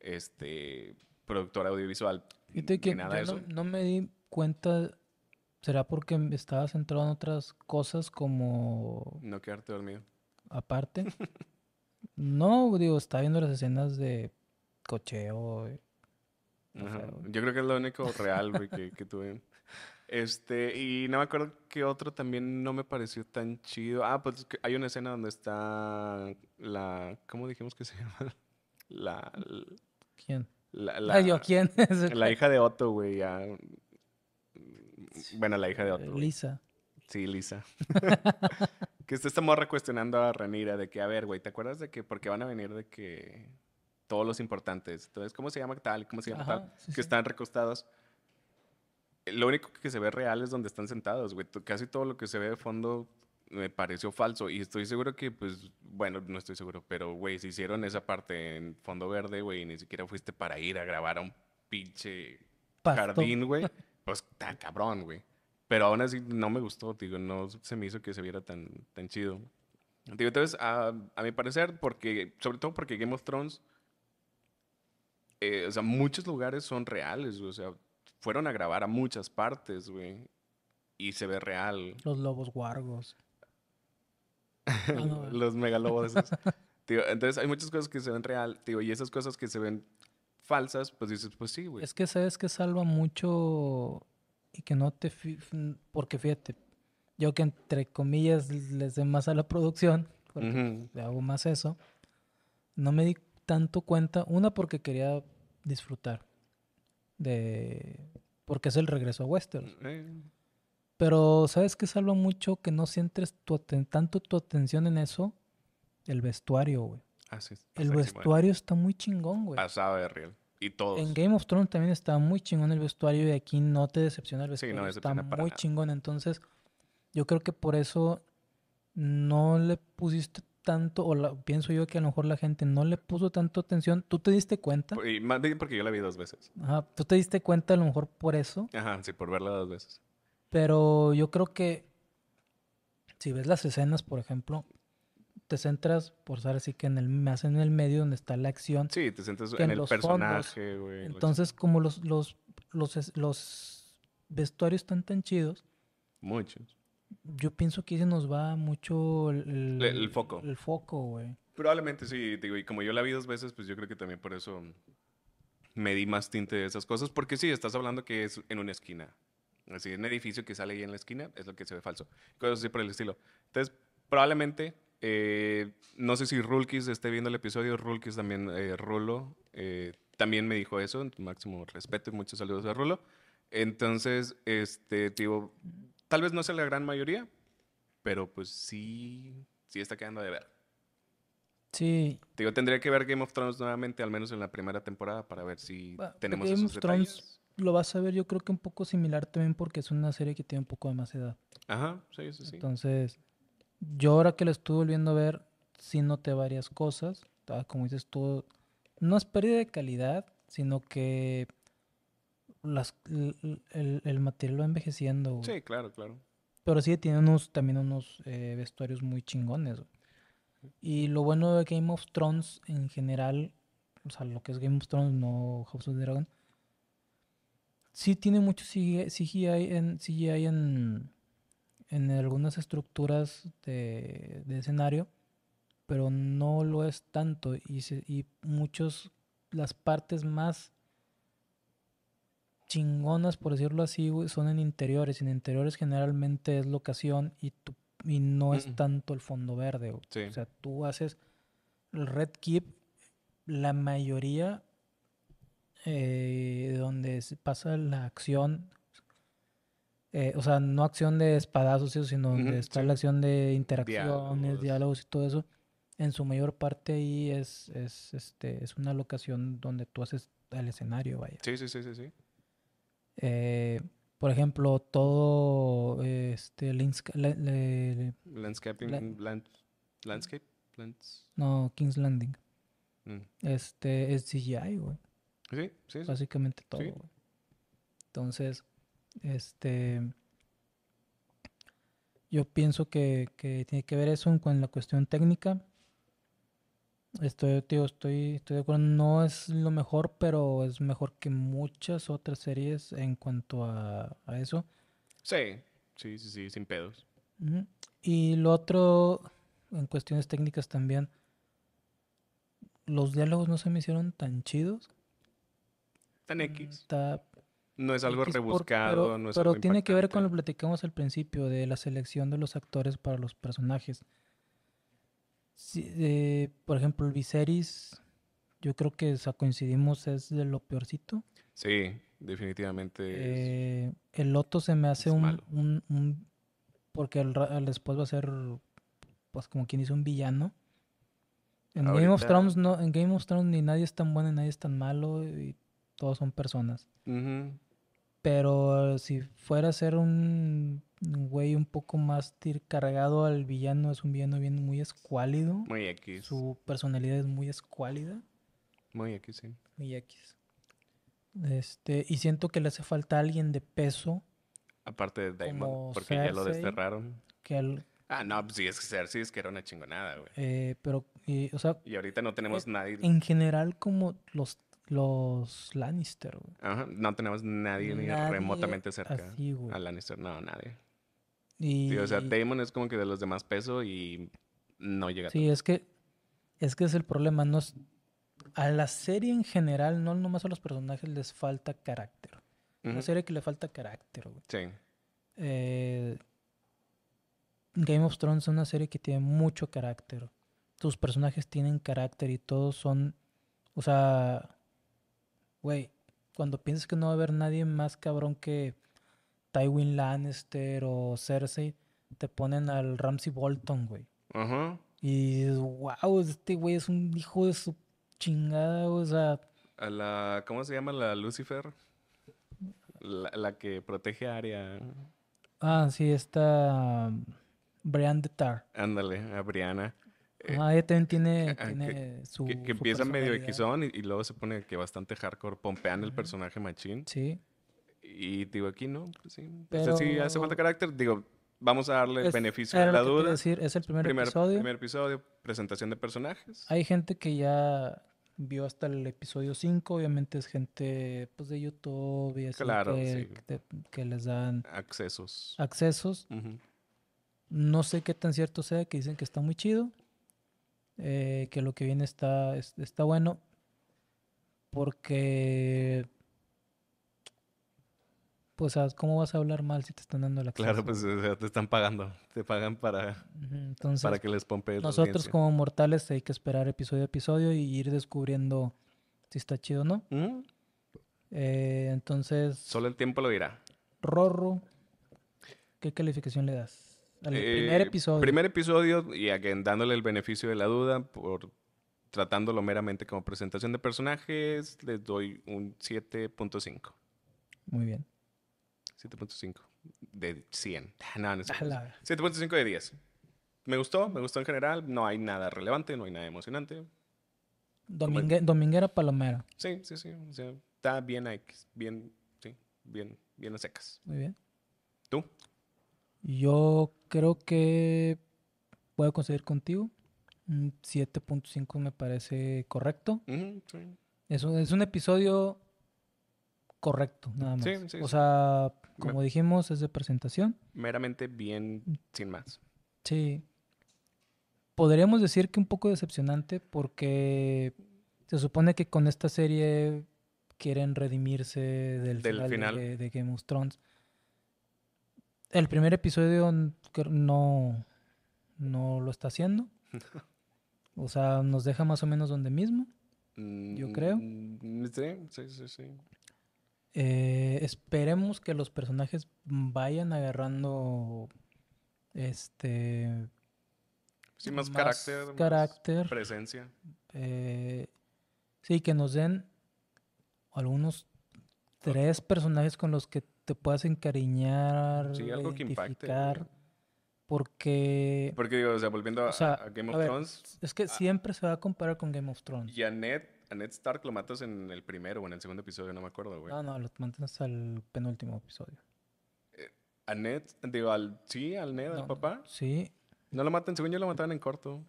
este, productor audiovisual. Y nada eso. No, me di cuenta, será porque estaba centrado en otras cosas como... No quedarte dormido. Aparte. no, digo, estaba viendo las escenas de cocheo. Yo creo que es lo único real, güey, que tuve. Este, y no me acuerdo qué otro también no me pareció tan chido. Ah, pues hay una escena donde está la. ¿Cómo dijimos que se llama? La. ¿Quién? La, la, la hija de Otto, güey. Bueno, la hija de Otto. Lisa. Sí, Lisa. que está esta morra cuestionando a Renira de que, a ver, güey, ¿te acuerdas de que? Porque van a venir de que todos los importantes. Entonces, ¿cómo se llama tal? ¿Cómo se llama tal? que están recostados lo único que se ve real es donde están sentados, güey. Casi todo lo que se ve de fondo me pareció falso y estoy seguro que, pues, bueno, no estoy seguro, pero, güey, se hicieron esa parte en fondo verde, güey, ni siquiera fuiste para ir a grabar a un pinche jardín, güey. Pues, tan cabrón, güey. Pero aún así no me gustó, digo, no se me hizo que se viera tan, tan chido. Digo, entonces, a, mi parecer, porque, sobre todo porque Game of Thrones, eh, o sea, muchos lugares son reales, o sea, fueron a grabar a muchas partes, güey. Y se ve real. Los lobos guargos. Ah, los megalobos entonces hay muchas cosas que se ven real, tío, y esas cosas que se ven falsas, pues dices, pues sí, güey. Es que sabes que salva mucho y que no te... Porque fíjate, yo que entre comillas les dé más a la producción, porque le hago más eso, no me di tanto cuenta, una porque quería disfrutar, de porque es el regreso a Western. Pero sabes que salva mucho que no sientes tanto tu atención en eso, el vestuario, güey. Ah, el vestuario está muy chingón, güey. Pasado de real. Y todo. En Game of Thrones también está muy chingón el vestuario y aquí no te decepciona el vestuario. está muy chingón. Entonces, yo creo que por eso no le pusiste tanto, o pienso yo que a lo mejor la gente no le puso tanto atención. ¿Tú te diste cuenta? Y más porque yo la vi dos veces. Ajá, ¿tú te diste cuenta a lo mejor por eso? Ajá, sí, por verla dos veces. Pero yo creo que si ves las escenas, por ejemplo, te centras, por ser así, que en el, más en el medio donde está la acción. Sí, te centras en, el los personaje, güey. Entonces, como los, los, los, los vestuarios están tan chidos. Muchos yo pienso que se nos va mucho el, foco. El foco, güey. Probablemente sí, digo, y como yo la vi dos veces, pues yo creo que también por eso me di más tinte de esas cosas, porque sí, estás hablando que es en una esquina. Así, un edificio que sale ahí en la esquina es lo que se ve falso. Cosas así por el estilo. Entonces, probablemente, eh, no sé si Rulkis esté viendo el episodio, Rulkis también, eh, Rulo, eh, también me dijo eso, máximo respeto y muchos saludos a Rulo. Entonces, este, digo, Tal vez no sea la gran mayoría, pero pues sí, sí está quedando de ver. Sí. digo, tendría que ver Game of Thrones nuevamente, al menos en la primera temporada, para ver si tenemos Game esos of Thrones detalles. lo vas a ver, yo creo que un poco similar también, porque es una serie que tiene un poco de más edad. Ajá, sí, sí, sí. Entonces, yo ahora que lo estuve volviendo a ver, sí noté varias cosas. Ah, como dices tú, no es pérdida de calidad, sino que las, el, material va envejeciendo. Sí, claro, claro. Pero sí tiene unos, también unos eh, vestuarios muy chingones. Y lo bueno de Game of Thrones en general, o sea, lo que es Game of Thrones, no House of the Dragon, sí tiene mucho CGI, CGI en, en, en algunas estructuras de, de escenario, pero no lo es tanto. Y, y muchos, las partes más chingonas, por decirlo así, son en interiores. En interiores generalmente es locación y, tu, y no es tanto el fondo verde. O sea, tú haces el red keep, la mayoría eh, donde pasa la acción. Eh, o sea, no acción de espadazos, sino donde está la acción de interacciones, diálogos. y todo eso. En su mayor parte ahí es, es, este, es una locación donde tú haces el escenario, vaya. sí, sí, sí, sí. Eh, por ejemplo, todo este landscaping, landscape, no, King's Landing. Mm. Este es CGI, güey. Sí, sí, Básicamente todo, Entonces, este yo pienso que, que tiene que ver eso con la cuestión técnica Estoy, tío, estoy, estoy de acuerdo. No es lo mejor, pero es mejor que muchas otras series en cuanto a, eso. Sí, sí, sí, sí, sin pedos. Y lo otro, en cuestiones técnicas también, los diálogos no se me hicieron tan chidos. Tan mm, X. No es algo rebuscado, pero, Pero tiene que ver con lo que platicamos al principio de la selección de los actores para los personajes. Sí, eh, por ejemplo, el Viserys, yo creo que coincidimos, es de lo peorcito. Sí, definitivamente. Eh, el Loto se me hace un, Porque el, después va a ser, pues como quien dice, un villano. En Game, of Thrones no, en Game of ni nadie es tan bueno ni nadie es tan malo y todos son personas. Pero eh, si fuera a ser un un güey un poco más tir cargado al villano. Es un villano bien muy escuálido. Muy X. Su personalidad es muy escuálida. Muy X, sí. Muy X. Este, y siento que le hace falta alguien de peso. Aparte de Daimon, porque ya lo desterraron. Que ah, no, pues sí, es que Cersei es que era una chingonada, güey. Eh, pero, y, ahorita no tenemos eh, nadie... En general, como los los Lannister, güey. no tenemos nadie, remotamente cerca a Lannister, no, nadie. Y, o sea, Damon es como que de los demás peso y no llega. Sí, es que es que es el problema. No a la serie en general, no nomás a los personajes les falta carácter. Una serie que le falta carácter, güey. Sí. Eh, Game of Thrones es una serie que tiene mucho carácter. Tus personajes tienen carácter y todos son. O sea. Güey, cuando piensas que no va a haber nadie más cabrón que Tywin Lannister o Cersei, te ponen al Ramsey Bolton, güey. Ajá. Y wow, este güey es un hijo de su chingada, o sea. A la. ¿Cómo se llama la Lucifer? La, que protege a Arya. Ah, sí, está. Um, Brian de Tar. Ándale, a Brianna. ah, ella también tiene, eh, ah, tiene su. Que, empieza medio X y, y, luego se pone que bastante hardcore. Pompean el personaje machín. Sí. Y digo, aquí no, pues sí. hace falta carácter, digo, vamos a darle el beneficio a la duda. es el primer, episodio. Primer presentación de personajes. Hay gente que ya vio hasta el episodio 5, obviamente es gente pues, de YouTube y así claro, que, les dan accesos. Accesos. No sé qué tan cierto sea que dicen que está muy chido, eh, que lo que viene está, está bueno, porque pues ¿cómo vas a hablar mal si te están dando la Claro, pues te están pagando, te pagan para, para que les pompe Nosotros como mortales hay que esperar episodio a episodio y ir descubriendo si está chido o no. Mm. Eh, entonces. Solo el tiempo lo dirá. Rorro, ¿qué calificación le das? Al eh, primer episodio. Primer episodio, y dándole el beneficio de la duda, por tratándolo meramente como presentación de personajes, les doy un 7.5. Muy bien. 7.5 de 100. No, no es 7.5 de 10. Me gustó, me gustó en general. No hay nada relevante, no hay nada emocionante. dominguera Palomera. Sí, sí, sí. está bien, bien, sí, bien, bien a secas. Muy bien. ¿Tú? Yo creo que puedo conseguir contigo. 7.5 me parece correcto. es, un, es un episodio correcto, nada más. Sí, sí, o sea, como dijimos, es de presentación. Meramente bien, sin más. Sí. Podríamos decir que un poco decepcionante porque se supone que con esta serie quieren redimirse del, final, De, Game of Thrones. El primer episodio no, no lo está haciendo. o sea, nos deja más o menos donde mismo, mm, yo creo. Mm, sí, sí, sí. Eh, esperemos que los personajes vayan agarrando este sí, más, carácter, presencia eh, sí que nos den algunos tres personajes con los que te puedas encariñar sí, algo que porque porque digo volviendo a, Game of Thrones es que siempre se va a comparar con Game of Thrones Janet a Stark lo matas en el primero o en el segundo episodio, no me acuerdo, güey. No, no, lo matas hasta penúltimo episodio. Eh, a digo, al, sí, al Ned, al papá. Sí. No lo matan, según yo lo mataban en corto.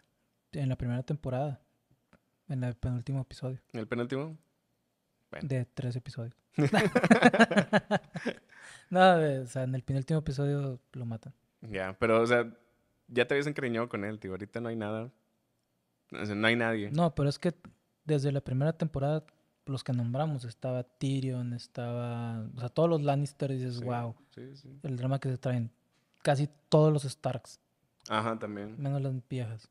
En la primera temporada. En el penúltimo episodio. ¿En el penúltimo? Bueno. De tres episodios. no, o sea, en el penúltimo episodio lo matan. Ya, pero, o sea, ya te habías encariñado con él, tío. Ahorita no hay nada. O sea, no hay nadie. No, pero es que desde la primera temporada, los que nombramos, estaba Tyrion, estaba, o sea, todos los Lannister, dices, wow, sí, sí. el drama que se traen. Casi todos los Starks. Ajá, también. Menos las viejas.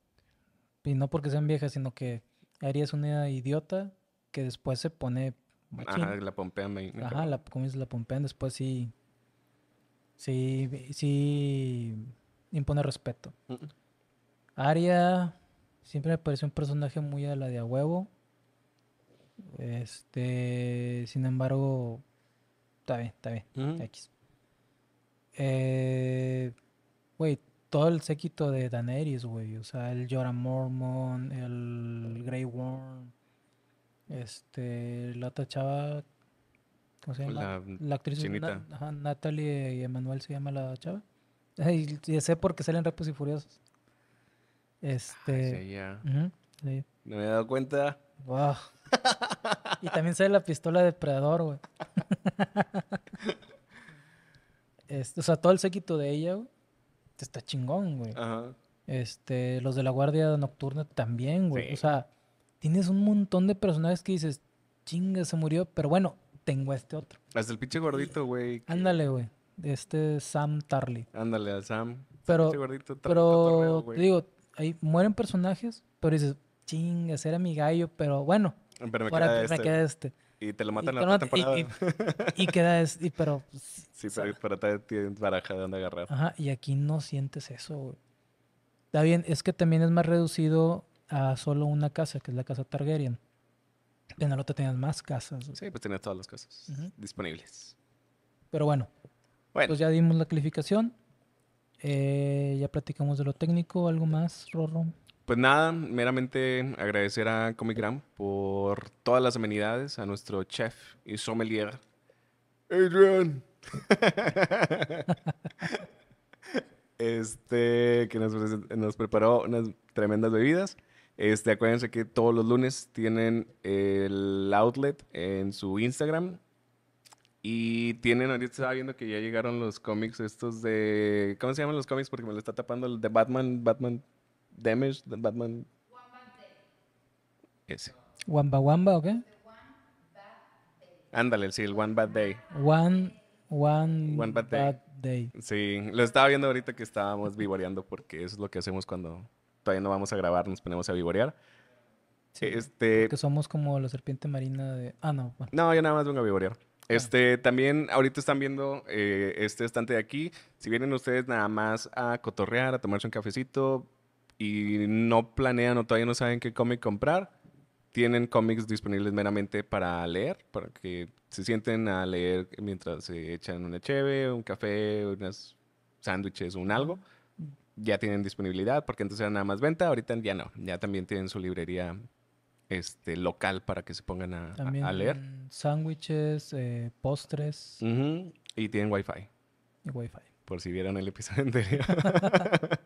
Y no porque sean viejas, sino que Arya es una idiota que después se pone... Ajá, la pompean. Ajá, la, como la pompean, después sí... Sí, sí impone respeto. Arya siempre me pareció un personaje muy a la de a huevo. Este, sin embargo, está bien, está bien. X. Eh, todo el séquito de Daenerys, wey O sea, el Jorah Mormon, el Grey Worm, este, la otra chava, La, actriz Natalie y Emanuel se llama la chava. Y, y sé porque salen Repos y Furiosos. Ah, este. me he dado cuenta. Wow. y también sale la pistola de depredador, güey. Este, o sea, todo el séquito de ella, güey. Está chingón, güey. Este, los de la Guardia Nocturna también, güey. O sea, tienes un montón de personajes que dices, chinga, se murió, pero bueno, tengo a este otro. Hasta el pinche gordito, güey. Ándale, güey. Este Sam Tarly. Ándale, a Sam. Pero, pero digo, ahí mueren personajes, pero dices, chingas, era mi gallo, pero bueno. Pero me este. queda este. Y te lo matan en la temporada. Y, queda, este, pero. Sí, pero, pero te tienes baraja de dónde agarrar. Ajá, y aquí no sientes eso, güey. Está bien, es que también es más reducido a solo una casa, que es la casa Targaryen. En la otra tenías más casas. Sí, pues tenías todas las casas disponibles. Pero bueno, bueno, pues ya dimos la calificación. Eh, ya platicamos de lo técnico, algo más, Rorro. Pues nada, meramente agradecer a Comic Gram por todas las amenidades, a nuestro chef y sommelier, Adrian. este, que nos, preparó unas tremendas bebidas. Este, acuérdense que todos los lunes tienen el outlet en su Instagram. Y tienen, ahorita estaba viendo que ya llegaron los cómics estos de. ¿Cómo se llaman los cómics? Porque me lo está tapando el de Batman, Batman Damage de Batman. Ese. Wamba Wamba, ¿o qué? Ándale, sí, el One Bad Day. One, one, one bad, day. Sí, lo estaba viendo ahorita que estábamos vivoreando porque eso es lo que hacemos cuando todavía no vamos a grabar, nos ponemos a vivorear. Sí, este... Que somos como la serpiente marina de... Ah, no. No, yo nada más vengo a vivorear. Ah. Este, también ahorita están viendo eh, este estante de aquí. Si vienen ustedes nada más a cotorrear, a tomarse un cafecito, y no planean o todavía no saben qué cómic comprar, tienen cómics disponibles meramente para leer, para que se sienten a leer mientras se echan una cheve, un café, unas sándwiches, un algo. Ya tienen disponibilidad porque entonces era nada más venta, ahorita ya no. Ya también tienen su librería este, local para que se pongan a, también a leer. Sándwiches, eh, postres. Y tienen Wi-Fi. Y wifi. Por si vieron el episodio anterior.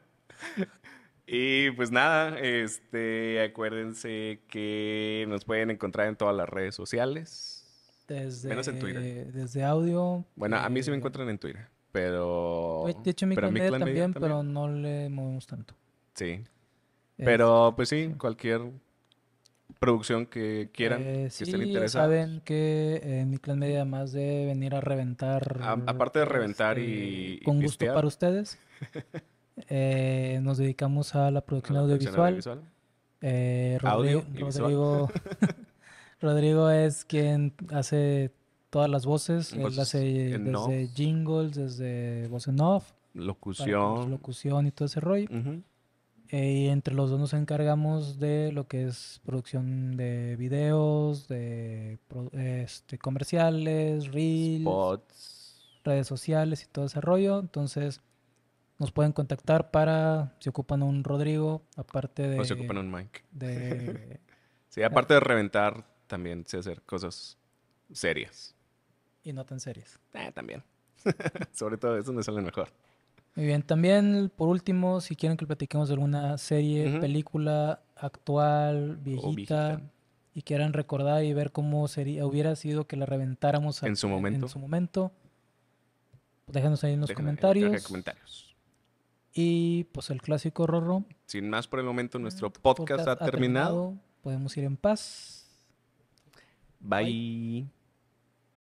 Y pues nada, este, acuérdense que nos pueden encontrar en todas las redes sociales. Desde, menos Desde audio. Bueno, a mí sí me eh, encuentran en Twitter, pero... De hecho, mi e también, pero no le movemos tanto. Sí. pero pues sí, cualquier producción que quieran, eh, que estén interesados. saben que en eh, mi clan media, más de venir a reventar... aparte de reventar y... Este, con gusto para ustedes. Eh, nos dedicamos a la producción, audiovisual. Eh, Rodrigo, Rodrigo, es quien hace todas las voces. Él hace desde jingles, desde voz en off. Locución. Locución y todo ese rollo. Eh, y entre los dos nos encargamos de lo que es producción de videos, de este, comerciales, reels, redes sociales y todo ese rollo. Entonces nos pueden contactar para si ocupan un Rodrigo, aparte de. O ocupan un Mike. sí, aparte de reventar, también se hacer cosas serias. Y no tan serias. Ah, también. Sobre todo eso donde sale mejor. Muy bien, también por último, si quieren que platiquemos de alguna serie, película actual, viejita, y quieran recordar y ver cómo sería, hubiera sido que la reventáramos en, su, momento. en su momento. Déjanos ahí en los comentarios. comentarios. Y pues el clásico Rorro. Sin más por el momento, mm, nuestro podcast, ha, terminado. Podemos ir en paz. Bye.